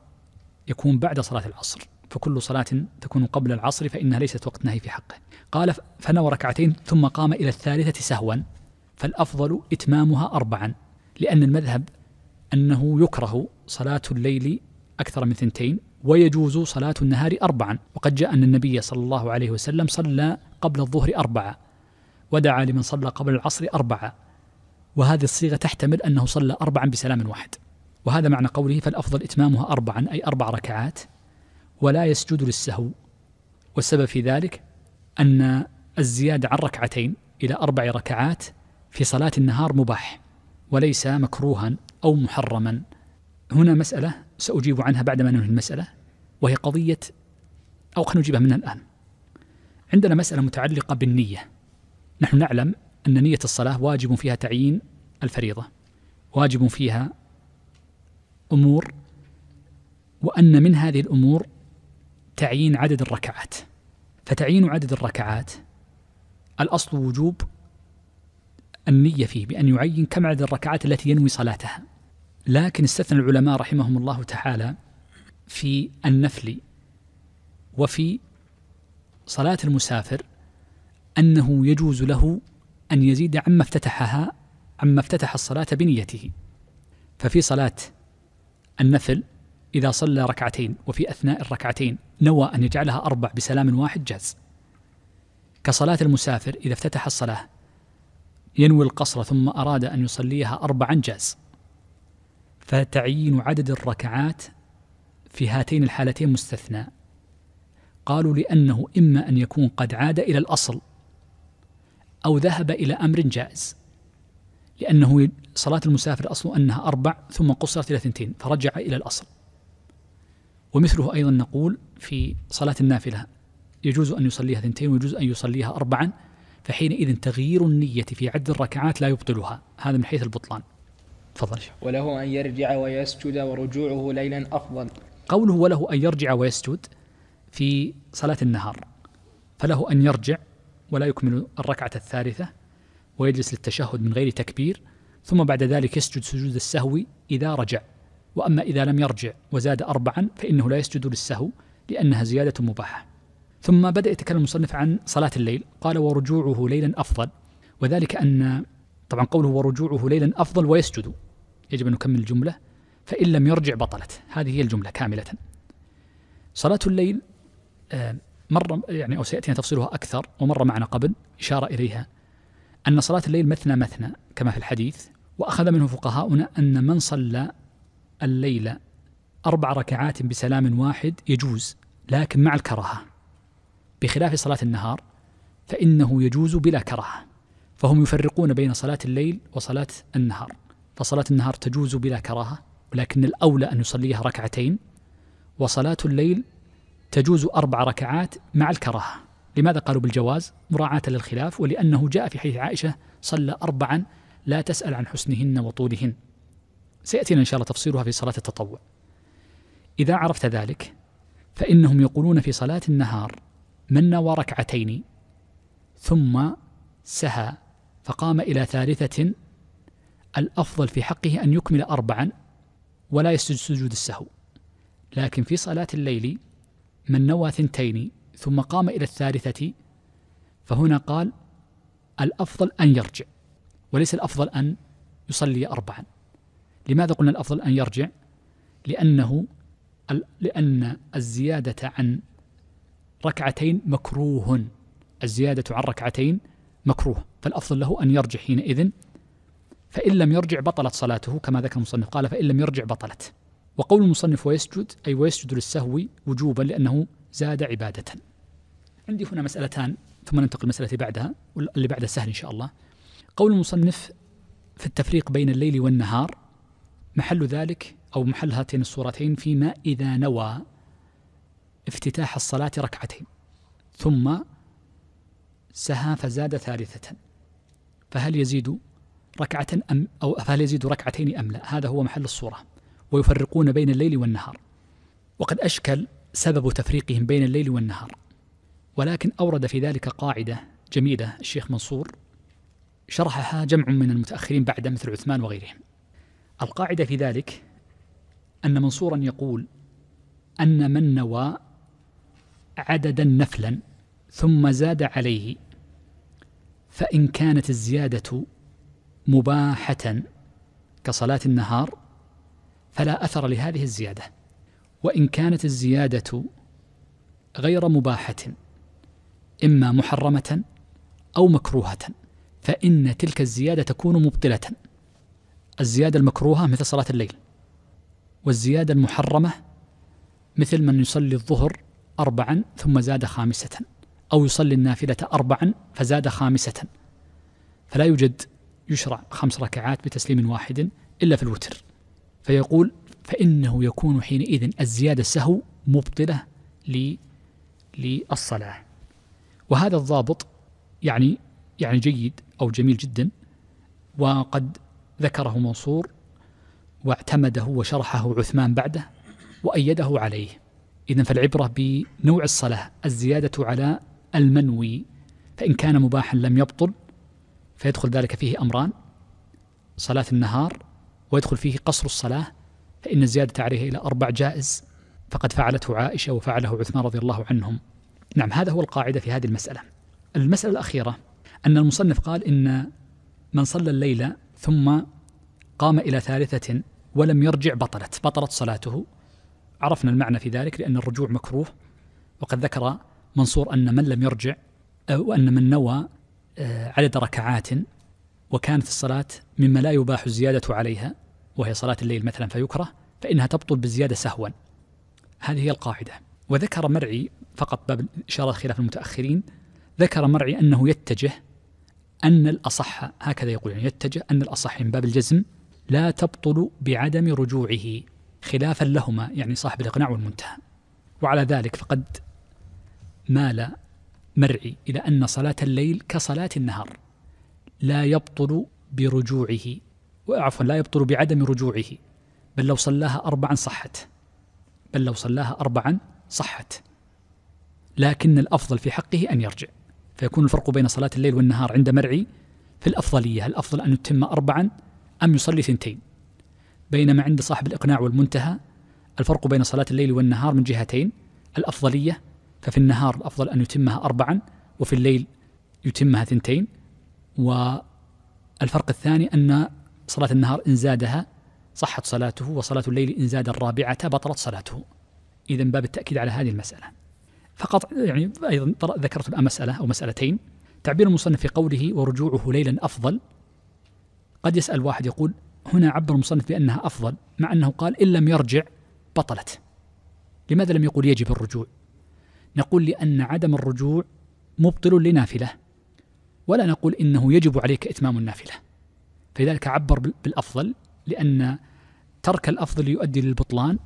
يكون بعد صلاة العصر فكل صلاة تكون قبل العصر فإنها ليست وقت نهي في حقه قال فنوى ركعتين ثم قام إلى الثالثة سهوا فالأفضل إتمامها أربعا لأن المذهب أنه يكره صلاة الليل أكثر من ثنتين ويجوز صلاة النهار أربعا وقد جاء أن النبي صلى الله عليه وسلم صلى قبل الظهر أربعة ودعا لمن صلى قبل العصر أربعة وهذه الصيغة تحتمل أنه صلى أربعا بسلام واحد وهذا معنى قوله فالأفضل إتمامها أربعا أي أربع ركعات ولا يسجد للسهو والسبب في ذلك أن الزيادة عن ركعتين إلى أربع ركعات في صلاة النهار مباح وليس مكروها أو محرما هنا مسألة سأجيب عنها بعدما ننهي المسألة وهي قضية أو خلينا نجيبها منها الآن عندنا مسألة متعلقة بالنية نحن نعلم أن نية الصلاة واجب فيها تعيين الفريضة واجب فيها أمور وأن من هذه الأمور تعيين عدد الركعات فتعيين عدد الركعات الأصل وجوب النية فيه بأن يعين كم عدد الركعات التي ينوي صلاتها لكن استثنى العلماء رحمهم الله تعالى في النفل وفي صلاة المسافر أنه يجوز له أن يزيد عما افتتحها عما افتتح الصلاة بنيته ففي صلاة النفل إذا صلى ركعتين وفي أثناء الركعتين نوى أن يجعلها أربع بسلام واحد جاز كصلاة المسافر إذا افتتح الصلاة ينوي القصر ثم أراد أن يصليها أربعا جاز فتعيين عدد الركعات في هاتين الحالتين مستثنى قالوا لأنه إما أن يكون قد عاد إلى الأصل أو ذهب إلى أمر جائز لأنه صلاة المسافر أصله أنها أربع ثم قصرت إلى ثنتين فرجع إلى الأصل ومثله أيضا نقول في صلاة النافلة يجوز أن يصليها ثنتين ويجوز أن يصليها أربعا فحينئذ تغيير النية في عد الركعات لا يبطلها هذا من حيث البطلان تفضل وله أن يرجع ويسجد ورجوعه ليلا أفضل قوله وله أن يرجع ويسجد في صلاة النهار فله أن يرجع ولا يكمل الركعة الثالثة ويجلس للتشهد من غير تكبير ثم بعد ذلك يسجد سجود السهو إذا رجع وأما إذا لم يرجع وزاد أربعا فإنه لا يسجد للسهو لأنها زيادة مباحة ثم بدأ يتكلم المصنف عن صلاة الليل قال ورجوعه ليلا أفضل وذلك أن طبعا قوله ورجوعه ليلا أفضل ويسجد يجب أن نكمل الجملة فإن لم يرجع بطلت هذه هي الجملة كاملة صلاة الليل آه، مرة يعني او سياتينا تفصيلها اكثر ومر معنا قبل اشاره اليها ان صلاه الليل مثنى مثنى كما في الحديث واخذ منه فقهاؤنا ان من صلى الليل اربع ركعات بسلام واحد يجوز لكن مع الكراهه بخلاف صلاه النهار فانه يجوز بلا كراهه فهم يفرقون بين صلاه الليل وصلاه النهار فصلاه النهار تجوز بلا كراهه ولكن الاولى ان يصليها ركعتين وصلاه الليل تجوز أربع ركعات مع الكراهة لماذا قالوا بالجواز؟ مراعاة للخلاف ولأنه جاء في حديث عائشة صلى أربعا لا تسأل عن حسنهن وطولهن سيأتينا إن شاء الله تفصيلها في صلاة التطوع إذا عرفت ذلك فإنهم يقولون في صلاة النهار من نوى ركعتين ثم سهى فقام إلى ثالثة الأفضل في حقه أن يكمل أربعا ولا يسجد سجود السهو لكن في صلاة الليل من نوى ثنتين ثم قام إلى الثالثة فهنا قال الأفضل أن يرجع وليس الأفضل أن يصلي أربعا لماذا قلنا الأفضل أن يرجع لأنه لأن الزيادة عن ركعتين مكروه الزيادة عن ركعتين مكروه فالأفضل له أن يرجع حينئذ فإن لم يرجع بطلت صلاته كما ذكر المصنف قال فإن لم يرجع بطلت وقول المصنف ويسجد أي ويسجد للسهو وجوبا لأنه زاد عبادة عندي هنا مسألتان ثم ننتقل المسألة بعدها واللي بعدها سهل إن شاء الله قول المصنف في التفريق بين الليل والنهار محل ذلك أو محل هاتين الصورتين فيما إذا نوى افتتاح الصلاة ركعتين ثم سها فزاد ثالثة فهل يزيد ركعة أم أو فهل يزيد ركعتين أم لا هذا هو محل الصورة ويفرقون بين الليل والنهار وقد أشكل سبب تفريقهم بين الليل والنهار ولكن أورد في ذلك قاعدة جميلة الشيخ منصور شرحها جمع من المتأخرين بعد مثل عثمان وغيرهم القاعدة في ذلك أن منصورا يقول أن من نوى عددا نفلا ثم زاد عليه فإن كانت الزيادة مباحة كصلاة النهار فلا أثر لهذه الزيادة وإن كانت الزيادة غير مباحة إما محرمة أو مكروهة فإن تلك الزيادة تكون مبطلة الزيادة المكروهة مثل صلاة الليل والزيادة المحرمة مثل من يصلي الظهر أربعا ثم زاد خامسة أو يصلي النافلة أربعا فزاد خامسة فلا يوجد يشرع خمس ركعات بتسليم واحد إلا في الوتر فيقول فإنه يكون حينئذ الزيادة سهو مبطلة للصلاة وهذا الضابط يعني يعني جيد أو جميل جدا وقد ذكره منصور واعتمده وشرحه عثمان بعده وأيده عليه إذا فالعبرة بنوع الصلاة الزيادة على المنوي فإن كان مباحا لم يبطل فيدخل ذلك فيه أمران صلاة النهار ويدخل فيه قصر الصلاة فإن الزيادة عليه إلى أربع جائز فقد فعلته عائشة وفعله عثمان رضي الله عنهم نعم هذا هو القاعدة في هذه المسألة المسألة الأخيرة أن المصنف قال إن من صلى الليلة ثم قام إلى ثالثة ولم يرجع بطلت بطلت صلاته عرفنا المعنى في ذلك لأن الرجوع مكروه وقد ذكر منصور أن من لم يرجع أو أن من نوى آه، عدد ركعات وكانت الصلاة مما لا يباح الزيادة عليها وهي صلاة الليل مثلا فيكره فإنها تبطل بالزيادة سهوا هذه هي القاعدة وذكر مرعي فقط باب إشارة خلاف المتأخرين ذكر مرعي أنه يتجه أن الأصح هكذا يقول يعني يتجه أن الأصح من باب الجزم لا تبطل بعدم رجوعه خلافا لهما يعني صاحب الإقناع والمنتهى وعلى ذلك فقد مال مرعي إلى أن صلاة الليل كصلاة النهار لا يبطل برجوعه عفوا لا يبطل بعدم رجوعه بل لو صلاها أربعا صحت بل لو صلاها أربعا صحت لكن الأفضل في حقه أن يرجع فيكون الفرق بين صلاة الليل والنهار عند مرعي في الأفضلية الأفضل أن يتم أربعا أم يصلي ثنتين بينما عند صاحب الإقناع والمنتهى الفرق بين صلاة الليل والنهار من جهتين الأفضلية ففي النهار الأفضل أن يتمها أربعا وفي الليل يتمها ثنتين والفرق الثاني أن صلاة النهار إن زادها صحت صلاته وصلاة الليل إن زاد الرابعة بطلت صلاته إذا باب التأكيد على هذه المسألة فقط يعني أيضا ذكرت الآن مسألة أو مسألتين تعبير المصنف في قوله ورجوعه ليلا أفضل قد يسأل واحد يقول هنا عبر المصنف بأنها أفضل مع أنه قال إن لم يرجع بطلت لماذا لم يقول يجب الرجوع نقول لأن عدم الرجوع مبطل لنافلة ولا نقول انه يجب عليك اتمام النافله فلذلك عبر بالافضل لان ترك الافضل يؤدي للبطلان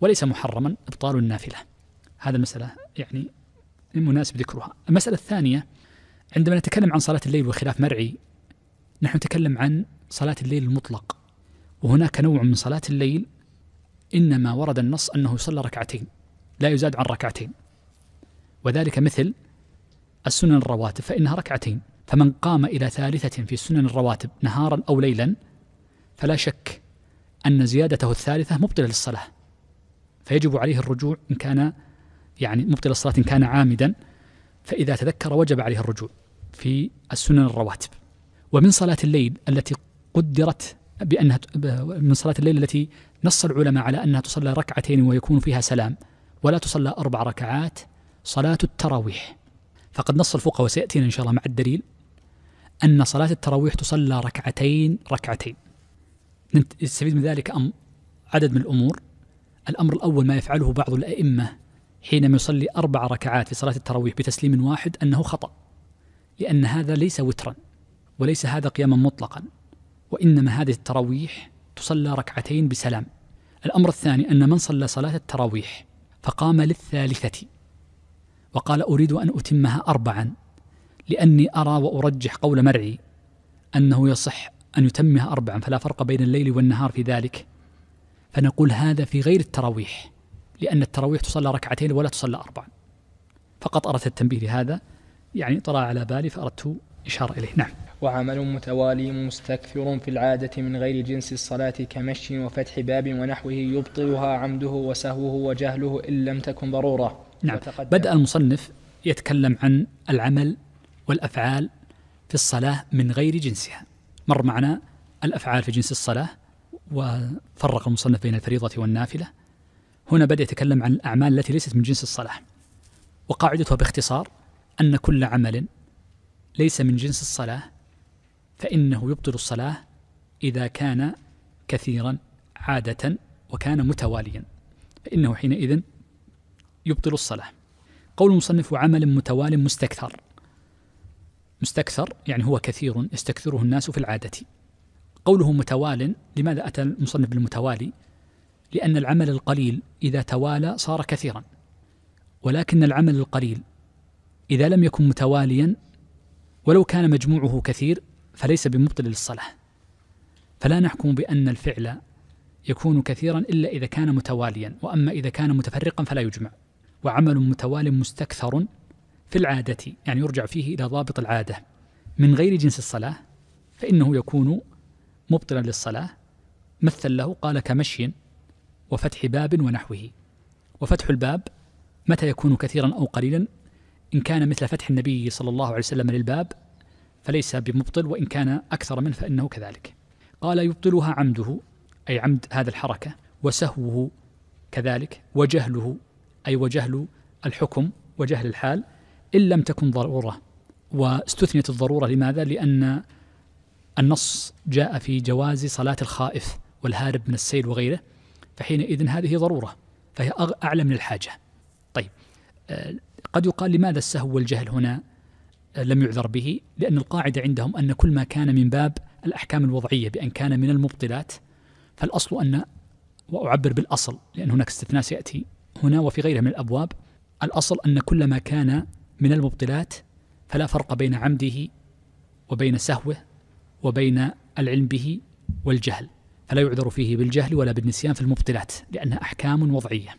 وليس محرما ابطال النافله هذا المساله يعني المناسب ذكرها المساله الثانيه عندما نتكلم عن صلاه الليل وخلاف مرعي نحن نتكلم عن صلاه الليل المطلق وهناك نوع من صلاه الليل انما ورد النص انه يصلى ركعتين لا يزاد عن ركعتين وذلك مثل السنن الرواتب فانها ركعتين فمن قام إلى ثالثة في سنن الرواتب نهارا أو ليلا فلا شك أن زيادته الثالثة مبطلة للصلاة فيجب عليه الرجوع إن كان يعني مبطل الصلاة إن كان عامدا فإذا تذكر وجب عليه الرجوع في السنن الرواتب ومن صلاة الليل التي قدرت بأنها من صلاة الليل التي نص العلماء على أنها تصلى ركعتين ويكون فيها سلام ولا تصلى أربع ركعات صلاة التراويح فقد نص الفقهاء وسيأتينا إن شاء الله مع الدليل أن صلاة التراويح تصلى ركعتين ركعتين يستفيد من ذلك أم عدد من الأمور الأمر الأول ما يفعله بعض الأئمة حينما يصلي أربع ركعات في صلاة التراويح بتسليم واحد أنه خطأ لأن هذا ليس وترا وليس هذا قياما مطلقا وإنما هذه التراويح تصلى ركعتين بسلام الأمر الثاني أن من صلى صلاة التراويح فقام للثالثة وقال أريد أن أتمها أربعا لأني أرى وأرجح قول مرعي أنه يصح أن يتمه أربعا فلا فرق بين الليل والنهار في ذلك فنقول هذا في غير التراويح لأن التراويح تصلى ركعتين ولا تصلى أربعا فقط أردت التنبيه لهذا يعني طرأ على بالي فأردت إشارة إليه نعم وعمل متوالي مستكثر في العادة من غير جنس الصلاة كمشي وفتح باب ونحوه يبطلها عمده وسهوه وجهله إن لم تكن ضرورة نعم بدأ المصنف يتكلم عن العمل والأفعال في الصلاة من غير جنسها مر معنا الأفعال في جنس الصلاة وفرق المصنف بين الفريضة والنافلة هنا بدأ يتكلم عن الأعمال التي ليست من جنس الصلاة وقاعدتها باختصار أن كل عمل ليس من جنس الصلاة فإنه يبطل الصلاة إذا كان كثيرا عادة وكان متواليا فإنه حينئذ يبطل الصلاة قول المصنف عمل متوال مستكثر مستكثر يعني هو كثير يستكثره الناس في العادة قوله متوال لماذا أتى المصنف بالمتوالي لأن العمل القليل إذا توالى صار كثيرا ولكن العمل القليل إذا لم يكن متواليا ولو كان مجموعه كثير فليس بمبطل للصلاة فلا نحكم بأن الفعل يكون كثيرا إلا إذا كان متواليا وأما إذا كان متفرقا فلا يجمع وعمل متوال مستكثر في العادة يعني يرجع فيه إلى ضابط العادة من غير جنس الصلاة فإنه يكون مبطلا للصلاة مثل له قال كمشي وفتح باب ونحوه وفتح الباب متى يكون كثيرا أو قليلا إن كان مثل فتح النبي صلى الله عليه وسلم للباب فليس بمبطل وإن كان أكثر منه فإنه كذلك قال يبطلها عمده أي عمد هذا الحركة وسهوه كذلك وجهله أي وجهل الحكم وجهل الحال إن لم تكن ضرورة واستثنيت الضرورة لماذا؟ لأن النص جاء في جواز صلاة الخائف والهارب من السيل وغيره فحينئذ هذه ضرورة فهي أعلى من الحاجة طيب آه، قد يقال لماذا السهو والجهل هنا آه، لم يعذر به لأن القاعدة عندهم أن كل ما كان من باب الأحكام الوضعية بأن كان من المبطلات فالأصل أن وأعبر بالأصل لأن هناك استثناء سيأتي هنا وفي غيرها من الأبواب الأصل أن كل ما كان من المبطلات فلا فرق بين عمده وبين سهوه وبين العلم به والجهل فلا يعذر فيه بالجهل ولا بالنسيان في المبطلات لأنها أحكام وضعية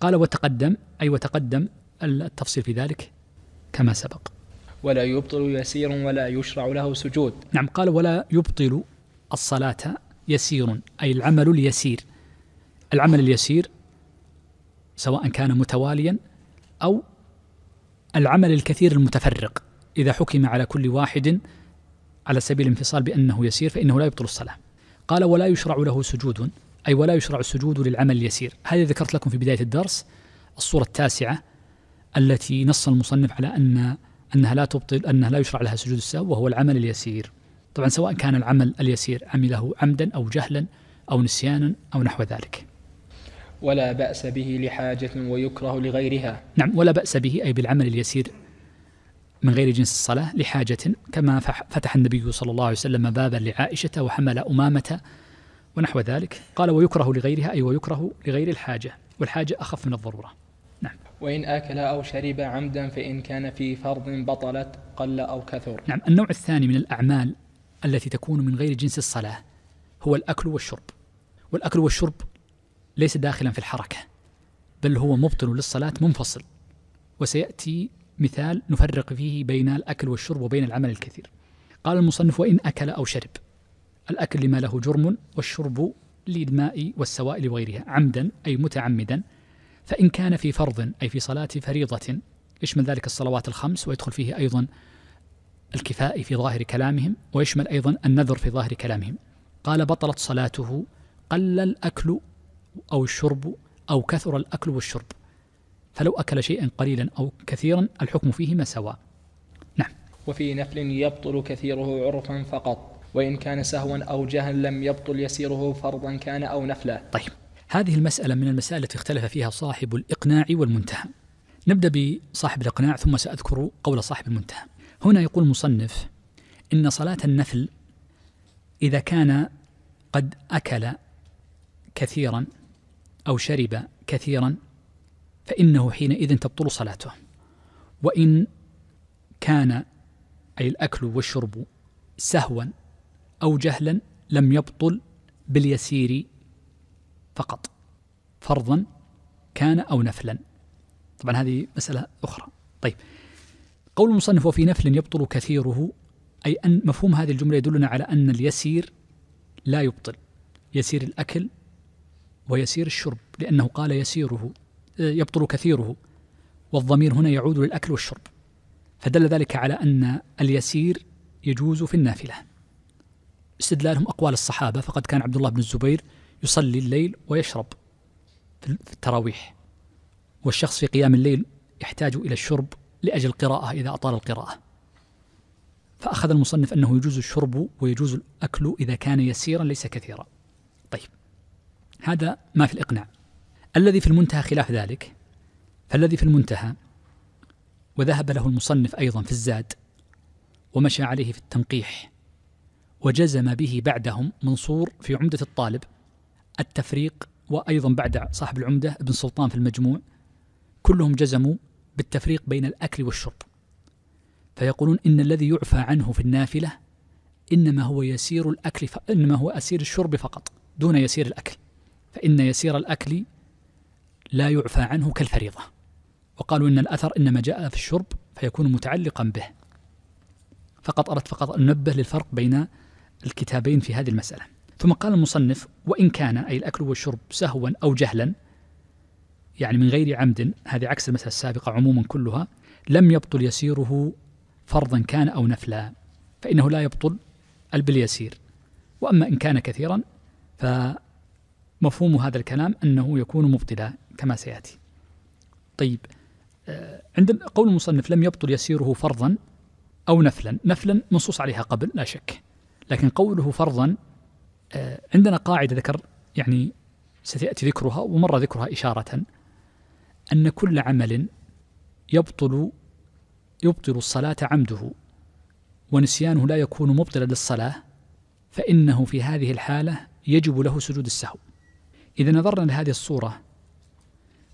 قال وتقدم أي وتقدم التفصيل في ذلك كما سبق ولا يبطل يسير ولا يشرع له سجود نعم قال ولا يبطل الصلاة يسير أي العمل اليسير العمل اليسير سواء كان متواليا أو العمل الكثير المتفرق إذا حكم على كل واحد على سبيل الانفصال بأنه يسير فإنه لا يبطل الصلاة قال ولا يشرع له سجود أي ولا يشرع السجود للعمل اليسير هذه ذكرت لكم في بداية الدرس الصورة التاسعة التي نص المصنف على أن أنها لا تبطل أنها لا يشرع لها سجود السهو وهو العمل اليسير طبعا سواء كان العمل اليسير عمله عمدا أو جهلا أو نسيانا أو نحو ذلك ولا بأس به لحاجة ويكره لغيرها نعم ولا بأس به أي بالعمل اليسير من غير جنس الصلاة لحاجة كما فتح النبي صلى الله عليه وسلم بابا لعائشة وحمل أمامة ونحو ذلك قال ويكره لغيرها أي ويكره لغير الحاجة والحاجة أخف من الضرورة نعم وإن أكل أو شرب عمدا فإن كان في فرض بطلت قل أو كثر نعم النوع الثاني من الأعمال التي تكون من غير جنس الصلاة هو الأكل والشرب والأكل والشرب ليس داخلا في الحركة بل هو مبطل للصلاة منفصل وسيأتي مثال نفرق فيه بين الأكل والشرب وبين العمل الكثير قال المصنف وإن أكل أو شرب الأكل لما له جرم والشرب للماء والسوائل وغيرها عمدا أي متعمدا فإن كان في فرض أي في صلاة فريضة يشمل ذلك الصلوات الخمس ويدخل فيه أيضا الكفاء في ظاهر كلامهم ويشمل أيضا النذر في ظاهر كلامهم قال بطلت صلاته قل الأكل أو الشرب أو كثر الأكل والشرب فلو أكل شيئا قليلا أو كثيرا الحكم فيهما سواء نعم وفي نفل يبطل كثيره عرفا فقط وإن كان سهوا أو جهلا لم يبطل يسيره فرضا كان أو نفلا طيب هذه المسألة من المسائل التي اختلف فيها صاحب الإقناع والمنتهى نبدأ بصاحب الإقناع ثم سأذكر قول صاحب المنتهى هنا يقول المصنف إن صلاة النفل إذا كان قد أكل كثيرا أو شرب كثيرا فإنه حينئذ تبطل صلاته وإن كان أي الأكل والشرب سهوا أو جهلا لم يبطل باليسير فقط فرضا كان أو نفلا طبعا هذه مسألة أخرى طيب قول المصنف وفي نفل يبطل كثيره أي أن مفهوم هذه الجملة يدلنا على أن اليسير لا يبطل يسير الأكل ويسير الشرب لأنه قال يسيره يبطل كثيره والضمير هنا يعود للأكل والشرب فدل ذلك على أن اليسير يجوز في النافلة استدلالهم أقوال الصحابة فقد كان عبد الله بن الزبير يصلي الليل ويشرب في التراويح والشخص في قيام الليل يحتاج إلى الشرب لأجل القراءة إذا أطال القراءة فأخذ المصنف أنه يجوز الشرب ويجوز الأكل إذا كان يسيرا ليس كثيرا هذا ما في الإقناع الذي في المنتهى خلاف ذلك فالذي في المنتهى وذهب له المصنف أيضا في الزاد ومشى عليه في التنقيح وجزم به بعدهم منصور في عمدة الطالب التفريق وأيضا بعد صاحب العمدة ابن سلطان في المجموع كلهم جزموا بالتفريق بين الأكل والشرب فيقولون إن الذي يعفى عنه في النافلة إنما هو يسير الأكل ف... إنما هو أسير الشرب فقط دون يسير الأكل فإن يسير الأكل لا يعفى عنه كالفريضة وقالوا إن الأثر إنما جاء في الشرب فيكون متعلقا به فقط أردت فقط أن ننبه للفرق بين الكتابين في هذه المسألة ثم قال المصنف وإن كان أي الأكل والشرب سهوا أو جهلا يعني من غير عمد هذه عكس المسألة السابقة عموما كلها لم يبطل يسيره فرضا كان أو نفلا فإنه لا يبطل البليسير وأما إن كان كثيرا ف مفهوم هذا الكلام أنه يكون مبطلا كما سيأتي طيب آه، عند قول المصنف لم يبطل يسيره فرضا أو نفلا نفلا منصوص عليها قبل لا شك لكن قوله فرضا آه، عندنا قاعدة ذكر يعني سيأتي ذكرها ومر ذكرها إشارة أن كل عمل يبطل يبطل الصلاة عمده ونسيانه لا يكون مبطلا للصلاة فإنه في هذه الحالة يجب له سجود السهو إذا نظرنا لهذه الصورة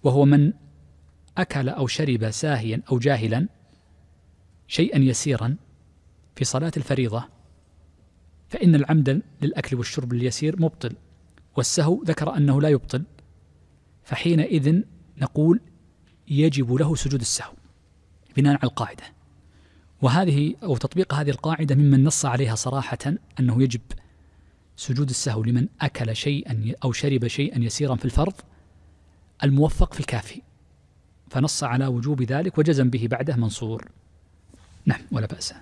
وهو من أكل أو شرب ساهيا أو جاهلا شيئا يسيرا في صلاة الفريضة فإن العمد للأكل والشرب اليسير مبطل والسهو ذكر أنه لا يبطل فحينئذ نقول يجب له سجود السهو بناء على القاعدة وهذه أو تطبيق هذه القاعدة ممن نص عليها صراحة أنه يجب سجود السهو لمن أكل شيئا أو شرب شيئا يسيرا في الفرض الموفق في الكافي فنص على وجوب ذلك وجزم به بعده منصور نعم ولا بأس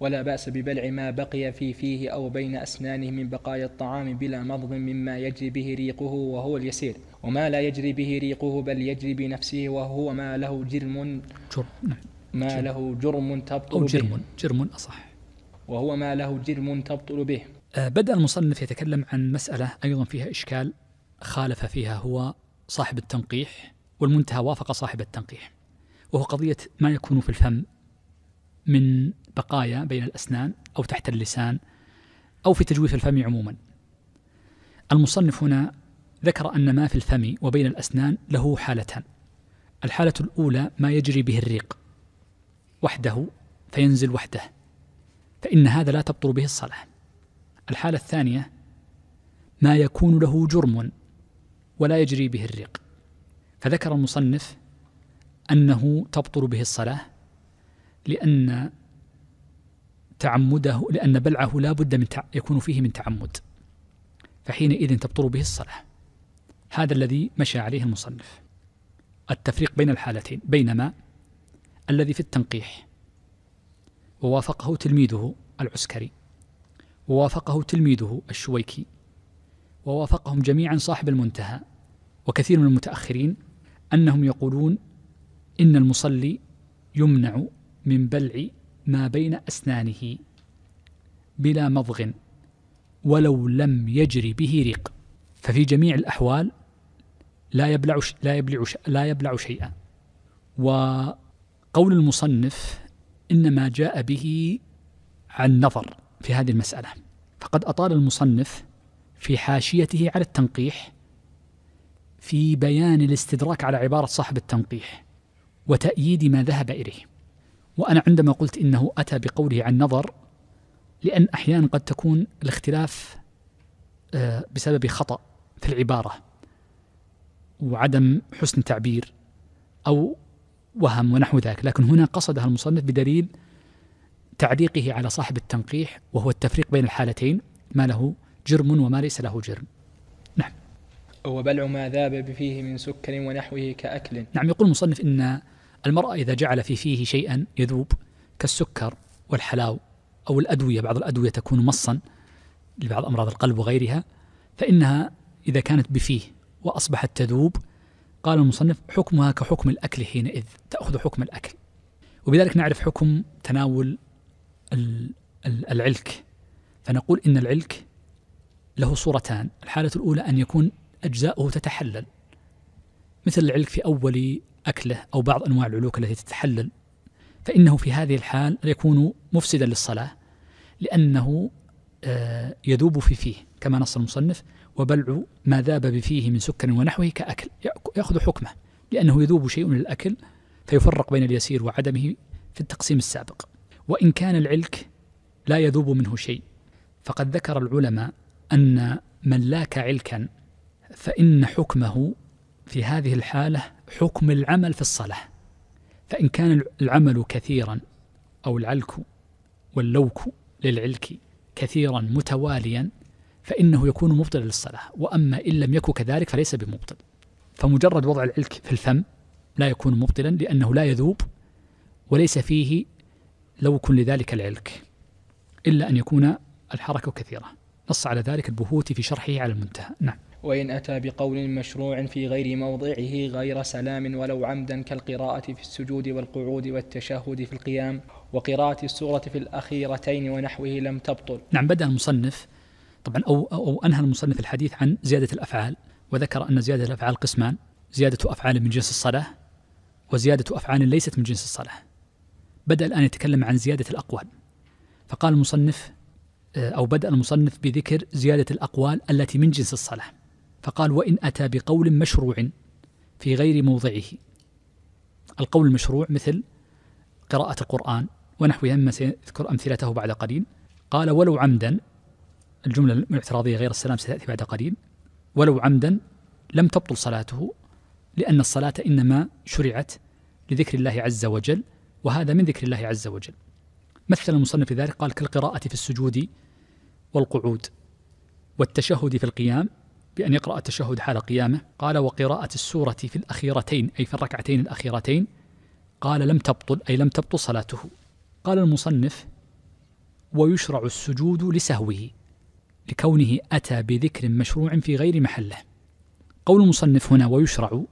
ولا بأس ببلع ما بقي في فيه أو بين أسنانه من بقايا الطعام بلا مضغ مما يجري به ريقه وهو اليسير وما لا يجري به ريقه بل يجري بنفسه وهو ما له جرم جرم نعم ما جرم له جرم تبطل أو جرم به جرم أصح وهو ما له جرم تبطل به آه، بدأ المصنف يتكلم عن مسألة أيضا فيها إشكال خالف فيها هو صاحب التنقيح والمنتهى وافق صاحب التنقيح وهو قضية ما يكون في الفم من بقايا بين الأسنان أو تحت اللسان أو في تجويف الفم عموما المصنف هنا ذكر أن ما في الفم وبين الأسنان له حالتان الحالة الأولى ما يجري به الريق وحده فينزل وحده فإن هذا لا تبطل به الصلاة الحالة الثانية ما يكون له جرم ولا يجري به الريق فذكر المصنف أنه تبطل به الصلاة لأن تعمده لأن بلعه لا بد من يكون فيه من تعمد فحينئذ تبطل به الصلاة هذا الذي مشى عليه المصنف التفريق بين الحالتين بينما الذي في التنقيح ووافقه تلميذه العسكري ووافقه تلميذه الشويكي ووافقهم جميعا صاحب المنتهى وكثير من المتأخرين أنهم يقولون إن المصلي يمنع من بلع ما بين أسنانه بلا مضغ ولو لم يجري به ريق ففي جميع الأحوال لا يبلع لا يبلع لا يبلع شيئا وقول المصنف إنما جاء به عن نظر في هذه المسألة فقد أطال المصنف في حاشيته على التنقيح في بيان الاستدراك على عبارة صاحب التنقيح وتأييد ما ذهب إليه وأنا عندما قلت إنه أتى بقوله عن نظر لأن أحيانا قد تكون الاختلاف آه، بسبب خطأ في العبارة وعدم حسن تعبير أو وهم ونحو ذلك لكن هنا قصدها المصنف بدليل تعليقه على صاحب التنقيح وهو التفريق بين الحالتين ما له جرم وما ليس له جرم نعم وبلع ما ذاب فيه من سكر ونحوه كأكل نعم يقول المصنف إن المرأة إذا جعل في فيه شيئا يذوب كالسكر والحلاو أو الأدوية بعض الأدوية تكون مصا لبعض أمراض القلب وغيرها فإنها إذا كانت بفيه وأصبحت تذوب قال المصنف حكمها كحكم الأكل حينئذ تأخذ حكم الأكل وبذلك نعرف حكم تناول العلك فنقول إن العلك له صورتان الحالة الأولى أن يكون أجزاؤه تتحلل مثل العلك في أول أكله أو بعض أنواع العلوك التي تتحلل فإنه في هذه الحال يكون مفسدا للصلاة لأنه آه، يذوب في فيه كما نص المصنف وبلع ما ذاب بفيه من سكر ونحوه كأكل يأخذ حكمه لأنه يذوب شيء للاكل فيفرق بين اليسير وعدمه في التقسيم السابق وإن كان العلك لا يذوب منه شيء فقد ذكر العلماء أن من لاك علكا فإن حكمه في هذه الحالة حكم العمل في الصلاة فإن كان العمل كثيرا أو العلك واللوك للعلك كثيرا متواليا فإنه يكون مبطلا للصلاة وأما إن لم يكن كذلك فليس بمبطل فمجرد وضع العلك في الفم لا يكون مبطلا لأنه لا يذوب وليس فيه لو كن لذلك العلك إلا أن يكون الحركة كثيرة نص على ذلك البهوتي في شرحه على المنتهى نعم وإن أتى بقول مشروع في غير موضعه غير سلام ولو عمدا كالقراءة في السجود والقعود والتشهد في القيام وقراءة السورة في الأخيرتين ونحوه لم تبطل نعم بدأ المصنف طبعا أو, أو أنهى المصنف الحديث عن زيادة الأفعال وذكر أن زيادة الأفعال قسمان زيادة أفعال من جنس الصلاة وزيادة أفعال ليست من جنس الصلاة بدأ الآن يتكلم عن زيادة الأقوال فقال المصنف آه، أو بدأ المصنف بذكر زيادة الأقوال التي من جنس الصلاة فقال وإن أتى بقول مشروع في غير موضعه القول المشروع مثل قراءة القرآن ونحوها مما سيذكر أمثلته بعد قليل قال ولو عمدا الجملة الاعتراضية غير السلام ستأتي بعد قليل ولو عمدا لم تبطل صلاته لأن الصلاة إنما شرعت لذكر الله عز وجل وهذا من ذكر الله عز وجل مثل المصنف ذلك قال كالقراءة في السجود والقعود والتشهد في القيام بأن يقرأ التشهد حال قيامه قال وقراءة السورة في الأخيرتين أي في الركعتين الأخيرتين قال لم تبطل أي لم تبطل صلاته قال المصنف ويشرع السجود لسهوه لكونه أتى بذكر مشروع في غير محله قول المصنف هنا ويشرع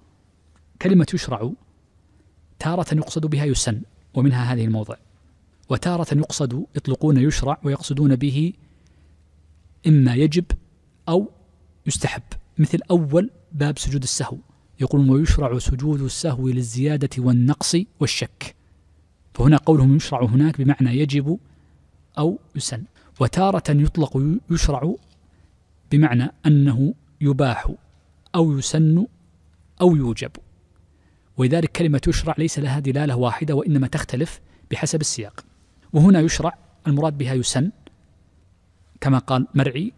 كلمة يشرع تارة يقصد بها يسن ومنها هذه الموضع وتارة يقصد يطلقون يشرع ويقصدون به إما يجب أو يستحب مثل أول باب سجود السهو يقولون ويشرع سجود السهو للزيادة والنقص والشك فهنا قولهم يشرع هناك بمعنى يجب أو يسن وتارة يطلق يشرع بمعنى أنه يباح أو يسن أو يوجب ولذلك كلمة يشرع ليس لها دلالة واحدة وإنما تختلف بحسب السياق وهنا يشرع المراد بها يسن كما قال مرعي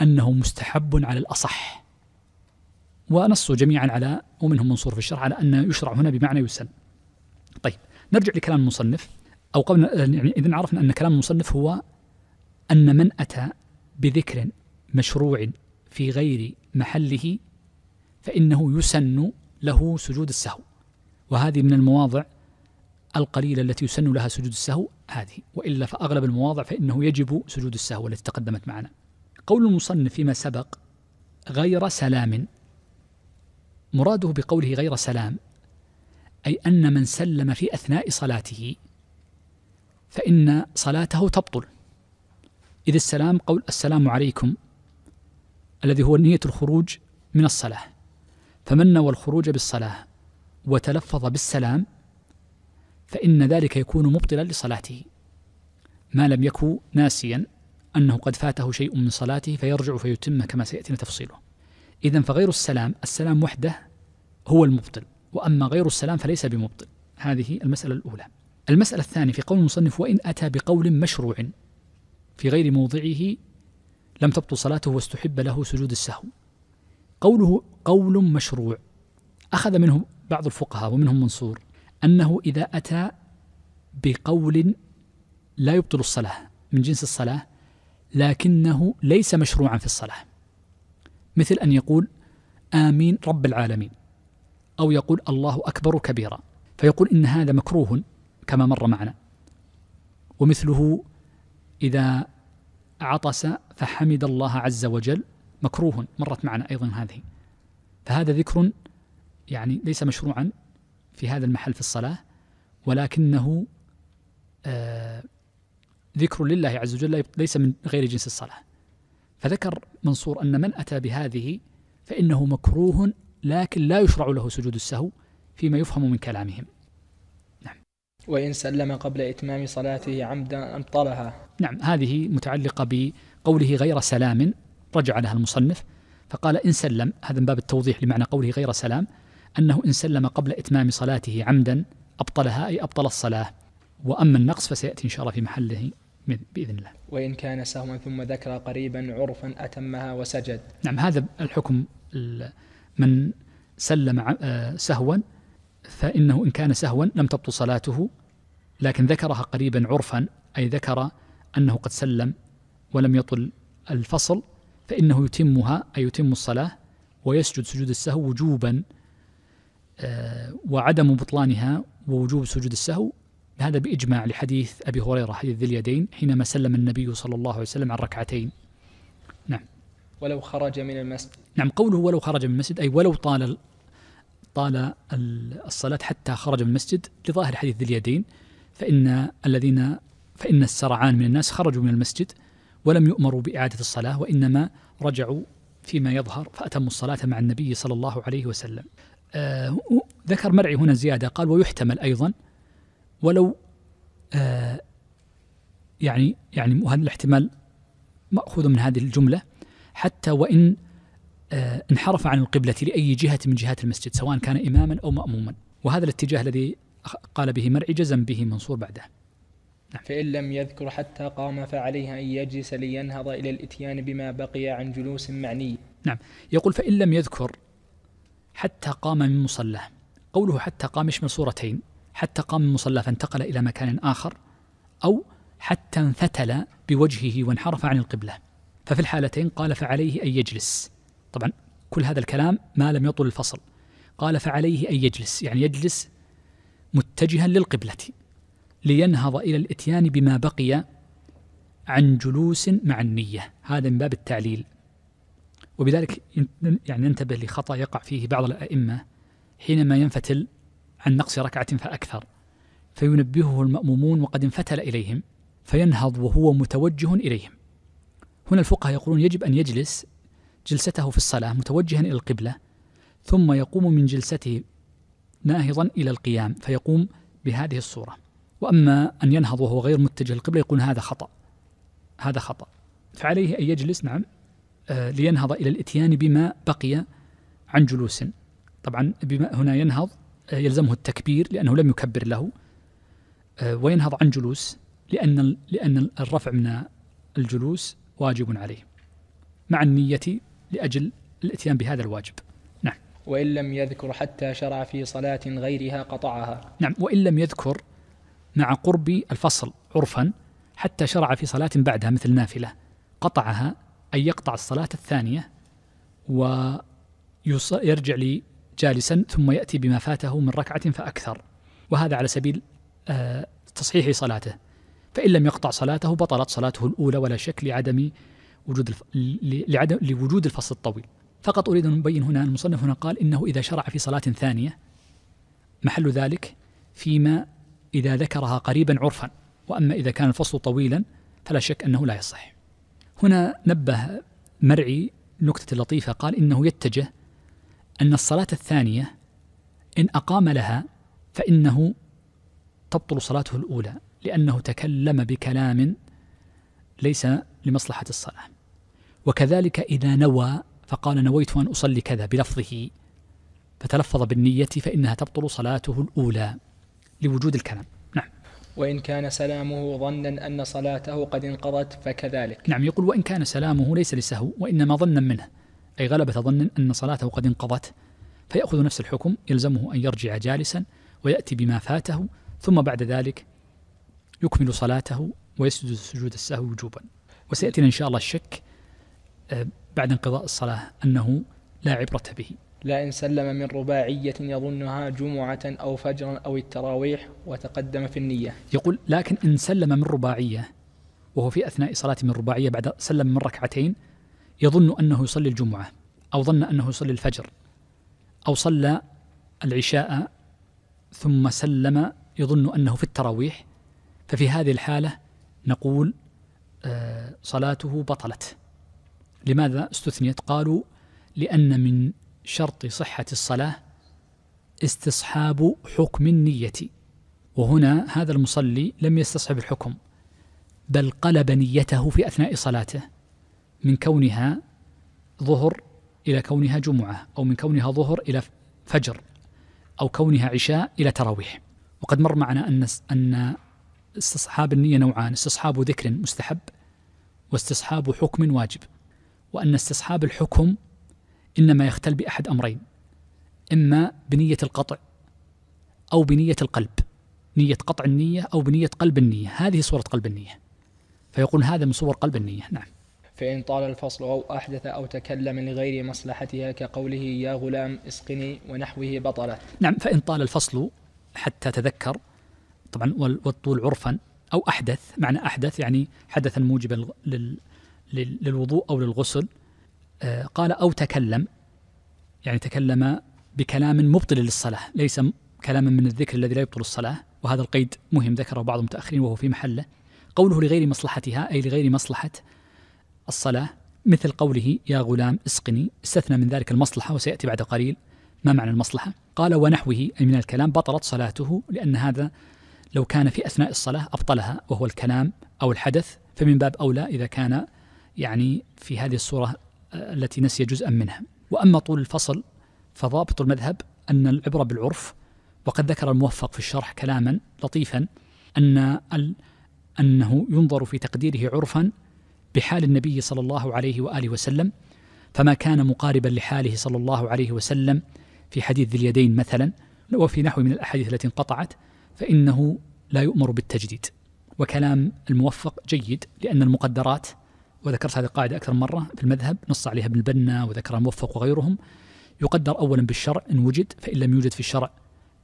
أنه مستحب على الأصح ونصوا جميعا على ومنهم منصور في الشرع على أن يشرع هنا بمعنى يسن طيب نرجع لكلام المصنف أو قبل يعني إذا عرفنا أن كلام المصنف هو أن من أتى بذكر مشروع في غير محله فإنه يسن له سجود السهو وهذه من المواضع القليلة التي يسن لها سجود السهو هذه وإلا فأغلب المواضع فإنه يجب سجود السهو التي تقدمت معنا قول المصنف فيما سبق غير سلام مراده بقوله غير سلام أي أن من سلم في أثناء صلاته فإن صلاته تبطل إذ السلام قول السلام عليكم الذي هو نية الخروج من الصلاة فمن نوى الخروج بالصلاة وتلفظ بالسلام فإن ذلك يكون مبطلا لصلاته ما لم يكن ناسيا أنه قد فاته شيء من صلاته فيرجع فيتمه كما سيأتينا تفصيله إذا فغير السلام السلام وحده هو المبطل وأما غير السلام فليس بمبطل هذه المسألة الأولى المسألة الثانية في قول المصنف وإن أتى بقول مشروع في غير موضعه لم تبطل صلاته واستحب له سجود السهو قوله قول مشروع أخذ منه بعض الفقهاء ومنهم منصور أنه إذا أتى بقول لا يبطل الصلاة من جنس الصلاة لكنه ليس مشروعا في الصلاة مثل أن يقول آمين رب العالمين أو يقول الله أكبر كبيرا فيقول إن هذا مكروه كما مر معنا ومثله إذا عطس فحمد الله عز وجل مكروه مرت معنا أيضا هذه فهذا ذكر يعني ليس مشروعا في هذا المحل في الصلاة ولكنه آه ذكر لله عز وجل ليس من غير جنس الصلاة فذكر منصور أن من أتى بهذه فإنه مكروه لكن لا يشرع له سجود السهو فيما يفهم من كلامهم نعم وإن سلم قبل إتمام صلاته عمدا أمطلها نعم هذه متعلقة بقوله غير سلام رجع لها المصنف فقال إن سلم هذا من باب التوضيح لمعنى قوله غير سلام أنه إن سلم قبل إتمام صلاته عمدا أبطلها أي أبطل الصلاة وأما النقص فسيأتي إن شاء الله في محله بإذن الله وإن كان سهوا ثم ذكر قريبا عرفا أتمها وسجد نعم هذا الحكم من سلم آه، سهوا فإنه إن كان سهوا لم تبطل صلاته لكن ذكرها قريبا عرفا أي ذكر أنه قد سلم ولم يطل الفصل فإنه يتمها أي يتم الصلاة ويسجد سجود السهو وجوبا آه، وعدم بطلانها ووجوب سجود السهو هذا بإجماع لحديث أبي هريرة حديث ذي اليدين حينما سلم النبي صلى الله عليه وسلم عن ركعتين نعم ولو خرج من المسجد نعم قوله ولو خرج من المسجد أي ولو طال طال الصلاة حتى خرج من المسجد لظاهر حديث ذي اليدين فإن الذين فإن السرعان من الناس خرجوا من المسجد ولم يؤمروا بإعادة الصلاة وإنما رجعوا فيما يظهر فأتموا الصلاة مع النبي صلى الله عليه وسلم آه ذكر مرعي هنا زيادة قال ويحتمل أيضا ولو آه يعني يعني هذا الاحتمال مأخوذ من هذه الجملة حتى وإن آه انحرف عن القبلة لأي جهة من جهات المسجد سواء كان إماما أو مأموما وهذا الاتجاه الذي قال به مرعي جزم به منصور بعده نعم. فإن لم يذكر حتى قام فعليه أن يجلس لينهض إلى الإتيان بما بقي عن جلوس معني نعم يقول فإن لم يذكر حتى قام من مصلاه قوله حتى قام يشمل صورتين حتى قام من مصلاه فانتقل إلى مكان آخر أو حتى انفتل بوجهه وانحرف عن القبلة ففي الحالتين قال فعليه أن يجلس طبعا كل هذا الكلام ما لم يطل الفصل قال فعليه أن يجلس يعني يجلس متجها للقبلة لينهض إلى الإتيان بما بقي عن جلوس مع النية هذا من باب التعليل وبذلك يعني ننتبه لخطأ يقع فيه بعض الأئمة حينما ينفتل عن نقص ركعة فأكثر فينبهه المأمومون وقد انفتل إليهم فينهض وهو متوجه إليهم هنا الفقهاء يقولون يجب أن يجلس جلسته في الصلاة متوجها إلى القبلة ثم يقوم من جلسته ناهضا إلى القيام فيقوم بهذه الصورة وأما أن ينهض وهو غير متجه للقبله يقول هذا خطأ هذا خطأ فعليه أن يجلس نعم آه، لينهض إلى الإتيان بما بقي عن جلوس طبعا بما هنا ينهض آه، يلزمه التكبير لأنه لم يكبر له آه، وينهض عن جلوس لأن لأن الرفع من الجلوس واجب عليه مع النية لأجل الإتيان بهذا الواجب نعم وإن لم يذكر حتى شرع في صلاة غيرها قطعها نعم وإن لم يذكر مع قرب الفصل عرفا حتى شرع في صلاة بعدها مثل نافلة قطعها أن يقطع الصلاة الثانية ويرجع لي جالسا ثم يأتي بما فاته من ركعة فأكثر وهذا على سبيل آه، تصحيح صلاته فإن لم يقطع صلاته بطلت صلاته الأولى ولا شك لعدم وجود الف... لعدم... لوجود الفصل الطويل فقط أريد أن أبين هنا المصنف هنا قال إنه إذا شرع في صلاة ثانية محل ذلك فيما إذا ذكرها قريبا عرفا وأما إذا كان الفصل طويلا فلا شك أنه لا يصح هنا نبه مرعي نكتة لطيفة قال إنه يتجه أن الصلاة الثانية إن أقام لها فإنه تبطل صلاته الأولى لأنه تكلم بكلام ليس لمصلحة الصلاة وكذلك إذا نوى فقال نويت أن أصلي كذا بلفظه فتلفظ بالنية فإنها تبطل صلاته الأولى لوجود الكلام وإن كان سلامه ظنا أن صلاته قد انقضت فكذلك نعم يقول وإن كان سلامه ليس لسهو وإنما ظنا منه أي غلبة ظن أن صلاته قد انقضت فيأخذ نفس الحكم يلزمه أن يرجع جالسا ويأتي بما فاته ثم بعد ذلك يكمل صلاته ويسجد سجود السهو وجوبا وسيأتينا إن شاء الله الشك آه، بعد انقضاء الصلاة أنه لا عبرة به لا إن سلم من رباعية يظنها جمعة أو فجرا أو التراويح وتقدم في النية يقول لكن إن سلم من رباعية وهو في أثناء صلاة من رباعية بعد سلم من ركعتين يظن أنه يصلي الجمعة أو ظن أنه يصلي الفجر أو صلى العشاء ثم سلم يظن أنه في التراويح ففي هذه الحالة نقول آه، صلاته بطلت لماذا استثنيت قالوا لأن من شرط صحة الصلاة استصحاب حكم النية وهنا هذا المصلي لم يستصحب الحكم بل قلب نيته في أثناء صلاته من كونها ظهر إلى كونها جمعة أو من كونها ظهر إلى فجر أو كونها عشاء إلى تراويح وقد مر معنا أن أن استصحاب النية نوعان استصحاب ذكر مستحب واستصحاب حكم واجب وأن استصحاب الحكم انما يختل باحد امرين اما بنيه القطع او بنيه القلب نيه قطع النيه او بنيه قلب النيه هذه صوره قلب النيه فيقول هذا من صور قلب النيه نعم فإن طال الفصل أو أحدث أو تكلم لغير مصلحتها كقوله يا غلام اسقني ونحوه بطلت نعم فإن طال الفصل حتى تذكر طبعا والطول عرفا أو أحدث معنى أحدث يعني حدثا موجبا للوضوء أو للغسل قال أو تكلم يعني تكلم بكلام مبطل للصلاة ليس كلاما من الذكر الذي لا يبطل الصلاة وهذا القيد مهم ذكره بعض المتأخرين وهو في محله قوله لغير مصلحتها أي لغير مصلحة الصلاة مثل قوله يا غلام اسقني استثنى من ذلك المصلحة وسيأتي بعد قليل ما معنى المصلحة قال ونحوه أي من الكلام بطلت صلاته لأن هذا لو كان في أثناء الصلاة أبطلها وهو الكلام أو الحدث فمن باب أولى إذا كان يعني في هذه الصورة التي نسي جزءا منها وأما طول الفصل فضابط المذهب أن العبرة بالعرف وقد ذكر الموفق في الشرح كلاما لطيفا أن أنه ينظر في تقديره عرفا بحال النبي صلى الله عليه وآله وسلم فما كان مقاربا لحاله صلى الله عليه وسلم في حديث ذي اليدين مثلا وفي نحو من الأحاديث التي انقطعت فإنه لا يؤمر بالتجديد وكلام الموفق جيد لأن المقدرات وذكرت هذه القاعدة أكثر من مرة في المذهب نص عليها ابن البنا وذكرها موفق وغيرهم يقدر أولا بالشرع إن وجد فإن لم يوجد في الشرع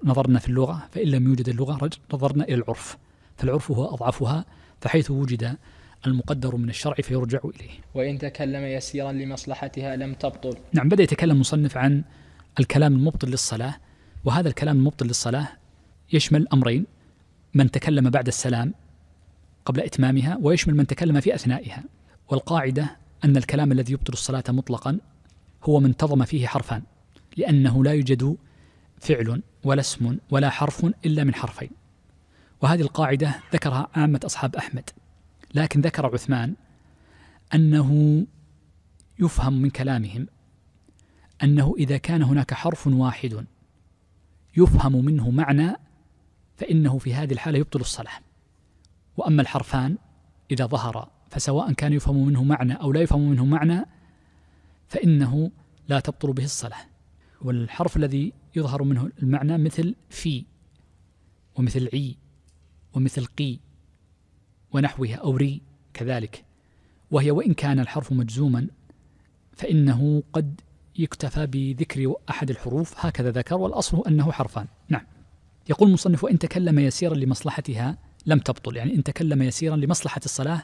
نظرنا في اللغة فإن لم يوجد اللغة نظرنا إلى العرف فالعرف هو أضعفها فحيث وجد المقدر من الشرع فيرجع إليه وإن تكلم يسيرا لمصلحتها لم تبطل نعم بدأ يتكلم مصنف عن الكلام المبطل للصلاة وهذا الكلام المبطل للصلاة يشمل أمرين من تكلم بعد السلام قبل إتمامها ويشمل من تكلم في أثنائها والقاعدة أن الكلام الذي يبطل الصلاة مطلقا هو من انتظم فيه حرفان لأنه لا يوجد فعل ولا اسم ولا حرف إلا من حرفين وهذه القاعدة ذكرها عامة أصحاب أحمد لكن ذكر عثمان أنه يفهم من كلامهم أنه إذا كان هناك حرف واحد يفهم منه معنى فإنه في هذه الحالة يبطل الصلاة وأما الحرفان إذا ظهر فسواء كان يفهم منه معنى أو لا يفهم منه معنى فإنه لا تبطل به الصلاة والحرف الذي يظهر منه المعنى مثل في ومثل عي ومثل قي ونحوها أو ري كذلك وهي وإن كان الحرف مجزوما فإنه قد يكتفى بذكر أحد الحروف هكذا ذكر والأصل أنه حرفان نعم يقول المصنف وإن تكلم يسيرا لمصلحتها لم تبطل يعني إن تكلم يسيرا لمصلحة الصلاة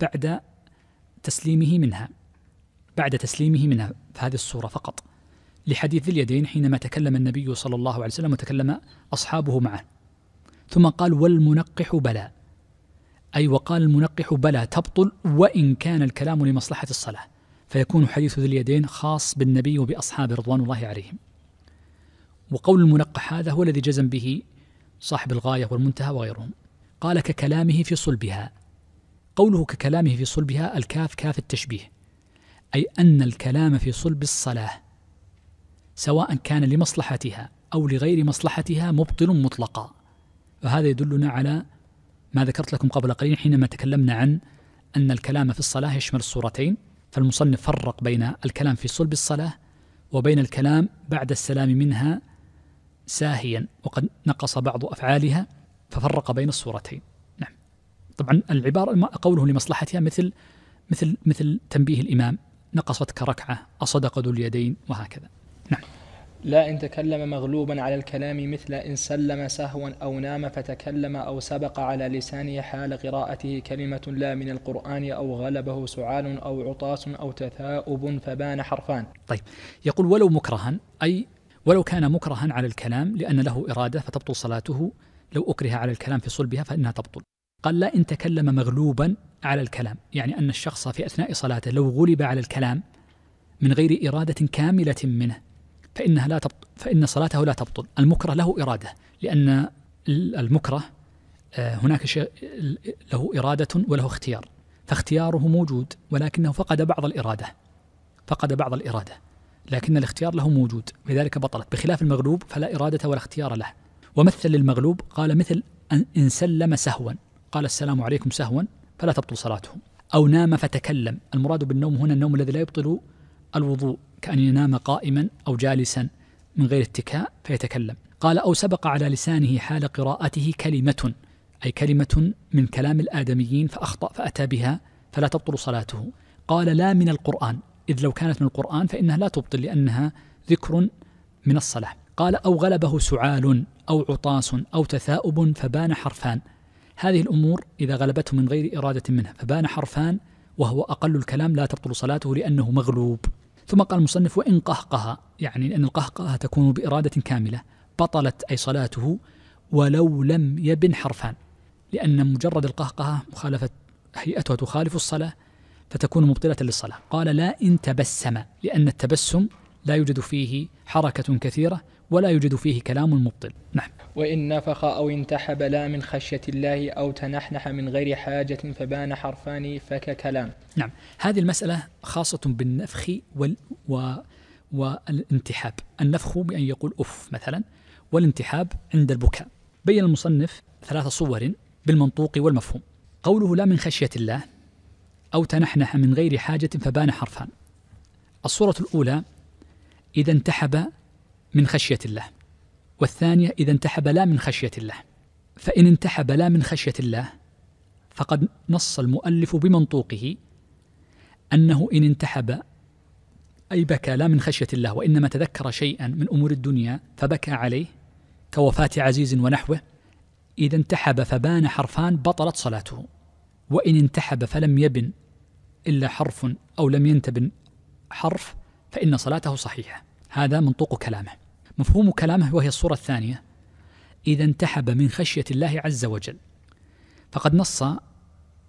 بعد تسليمه منها بعد تسليمه منها في هذه الصورة فقط لحديث اليدين حينما تكلم النبي صلى الله عليه وسلم وتكلم أصحابه معه ثم قال والمنقح بلى أي وقال المنقح بلى تبطل وإن كان الكلام لمصلحة الصلاة فيكون حديث ذي اليدين خاص بالنبي وبأصحابه رضوان الله عليهم وقول المنقح هذا هو الذي جزم به صاحب الغاية والمنتهى وغيرهم قال ككلامه في صلبها قوله ككلامه في صلبها الكاف كاف التشبيه أي أن الكلام في صلب الصلاة سواء كان لمصلحتها أو لغير مصلحتها مبطل مطلقا فهذا يدلنا على ما ذكرت لكم قبل قليل حينما تكلمنا عن أن الكلام في الصلاة يشمل الصورتين فالمصنف فرق بين الكلام في صلب الصلاة وبين الكلام بعد السلام منها ساهيا وقد نقص بعض أفعالها ففرق بين الصورتين طبعا العبارة قوله لمصلحتها مثل مثل مثل تنبيه الإمام نقصت كركعة أصدق ذو اليدين وهكذا نعم لا إن تكلم مغلوبا على الكلام مثل إن سلم سهوا أو نام فتكلم أو سبق على لسانه حال قراءته كلمة لا من القرآن أو غلبه سعال أو عطاس أو تثاؤب فبان حرفان طيب يقول ولو مكرها أي ولو كان مكرها على الكلام لأن له إرادة فتبطل صلاته لو أكره على الكلام في صلبها فإنها تبطل قال لا إن تكلم مغلوبا على الكلام يعني أن الشخص في أثناء صلاته لو غلب على الكلام من غير إرادة كاملة منه فإنها لا تبطل فإن صلاته لا تبطل المكره له إرادة لأن المكره آه، هناك شيء له إرادة وله اختيار فاختياره موجود ولكنه فقد بعض الإرادة فقد بعض الإرادة لكن الاختيار له موجود لذلك بطلت بخلاف المغلوب فلا إرادة ولا اختيار له ومثل المغلوب قال مثل إن سلم سهوا قال السلام عليكم سهوا فلا تبطل صلاته أو نام فتكلم المراد بالنوم هنا النوم الذي لا يبطل الوضوء كأن ينام قائما أو جالسا من غير اتكاء فيتكلم قال أو سبق على لسانه حال قراءته كلمة أي كلمة من كلام الآدميين فأخطأ فأتى بها فلا تبطل صلاته قال لا من القرآن إذ لو كانت من القرآن فإنها لا تبطل لأنها ذكر من الصلاة قال أو غلبه سعال أو عطاس أو تثاؤب فبان حرفان هذه الأمور إذا غلبته من غير إرادة منها فبان حرفان وهو أقل الكلام لا تبطل صلاته لأنه مغلوب ثم قال المصنف وإن قهقه يعني أن القهقه تكون بإرادة كاملة بطلت أي صلاته ولو لم يبن حرفان لأن مجرد القهقه مخالفة هيئتها تخالف الصلاة فتكون مبطلة للصلاة قال لا إن تبسم لأن التبسم لا يوجد فيه حركة كثيرة ولا يوجد فيه كلام مبطل نعم وإن نفخ أو انتحب لا من خشية الله أو تنحنح من غير حاجة فبان حرفان فككلام نعم هذه المسألة خاصة بالنفخ وال و والانتحاب النفخ بأن يقول أف مثلا والانتحاب عند البكاء بين المصنف ثلاث صور بالمنطوق والمفهوم قوله لا من خشية الله أو تنحنح من غير حاجة فبان حرفان الصورة الأولى إذا انتحب من خشية الله والثانية إذا انتحب لا من خشية الله فإن انتحب لا من خشية الله فقد نص المؤلف بمنطوقه أنه إن انتحب أي بكى لا من خشية الله وإنما تذكر شيئا من أمور الدنيا فبكى عليه كوفاة عزيز ونحوه إذا انتحب فبان حرفان بطلت صلاته وإن انتحب فلم يبن إلا حرف أو لم ينتبن حرف فإن صلاته صحيحة هذا منطوق كلامه مفهوم كلامه وهي الصورة الثانية إذا انتحب من خشية الله عز وجل فقد نص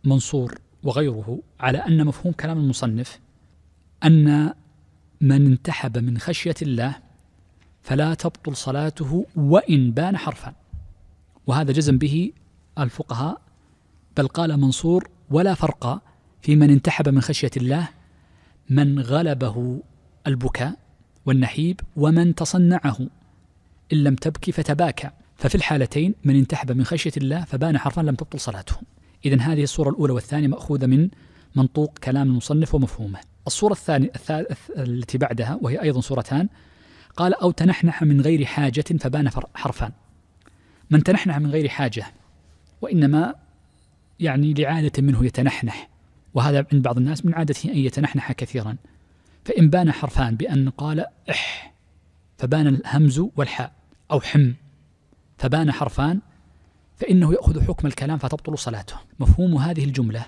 منصور وغيره على أن مفهوم كلام المصنف أن من انتحب من خشية الله فلا تبطل صلاته وإن بان حرفا وهذا جزم به الفقهاء بل قال منصور ولا فرق في من انتحب من خشية الله من غلبه البكاء والنحيب ومن تصنعه إن لم تبكي فتباكى ففي الحالتين من انتحب من خشية الله فبان حرفا لم تبطل صلاته إذا هذه الصورة الأولى والثانية مأخوذة من منطوق كلام المصنف ومفهومه الصورة الثانية التي بعدها وهي أيضا صورتان قال أو تنحنح من غير حاجة فبان حرفان من تنحنح من غير حاجة وإنما يعني لعادة منه يتنحنح وهذا عند بعض الناس من عادته أن يتنحنح كثيرا فإن بان حرفان بأن قال إح فبان الهمز والحاء أو حم فبان حرفان فإنه يأخذ حكم الكلام فتبطل صلاته مفهوم هذه الجملة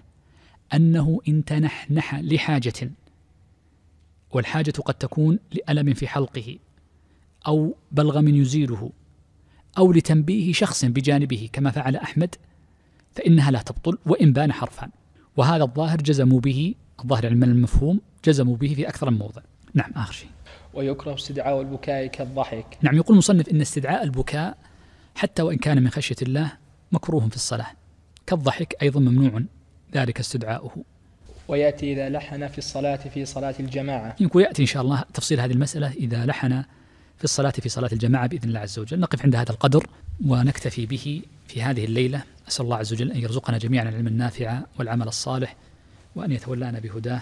أنه إن تنحنح لحاجة والحاجة قد تكون لألم في حلقه أو بلغم يزيله أو لتنبيه شخص بجانبه كما فعل أحمد فإنها لا تبطل وإن بان حرفان وهذا الظاهر جزموا به الظاهر علم المفهوم جزموا به في أكثر من موضع نعم آخر شيء ويكره استدعاء البكاء كالضحك نعم يقول المصنف إن استدعاء البكاء حتى وإن كان من خشية الله مكروه في الصلاة كالضحك أيضا ممنوع ذلك استدعاؤه ويأتي إذا لحن في الصلاة في صلاة الجماعة يقول يأتي إن شاء الله تفصيل هذه المسألة إذا لحن في الصلاة في صلاة الجماعة بإذن الله عز وجل نقف عند هذا القدر ونكتفي به في هذه الليلة أسأل الله عز وجل أن يرزقنا جميعا العلم النافع والعمل الصالح وأن يتولانا بهداه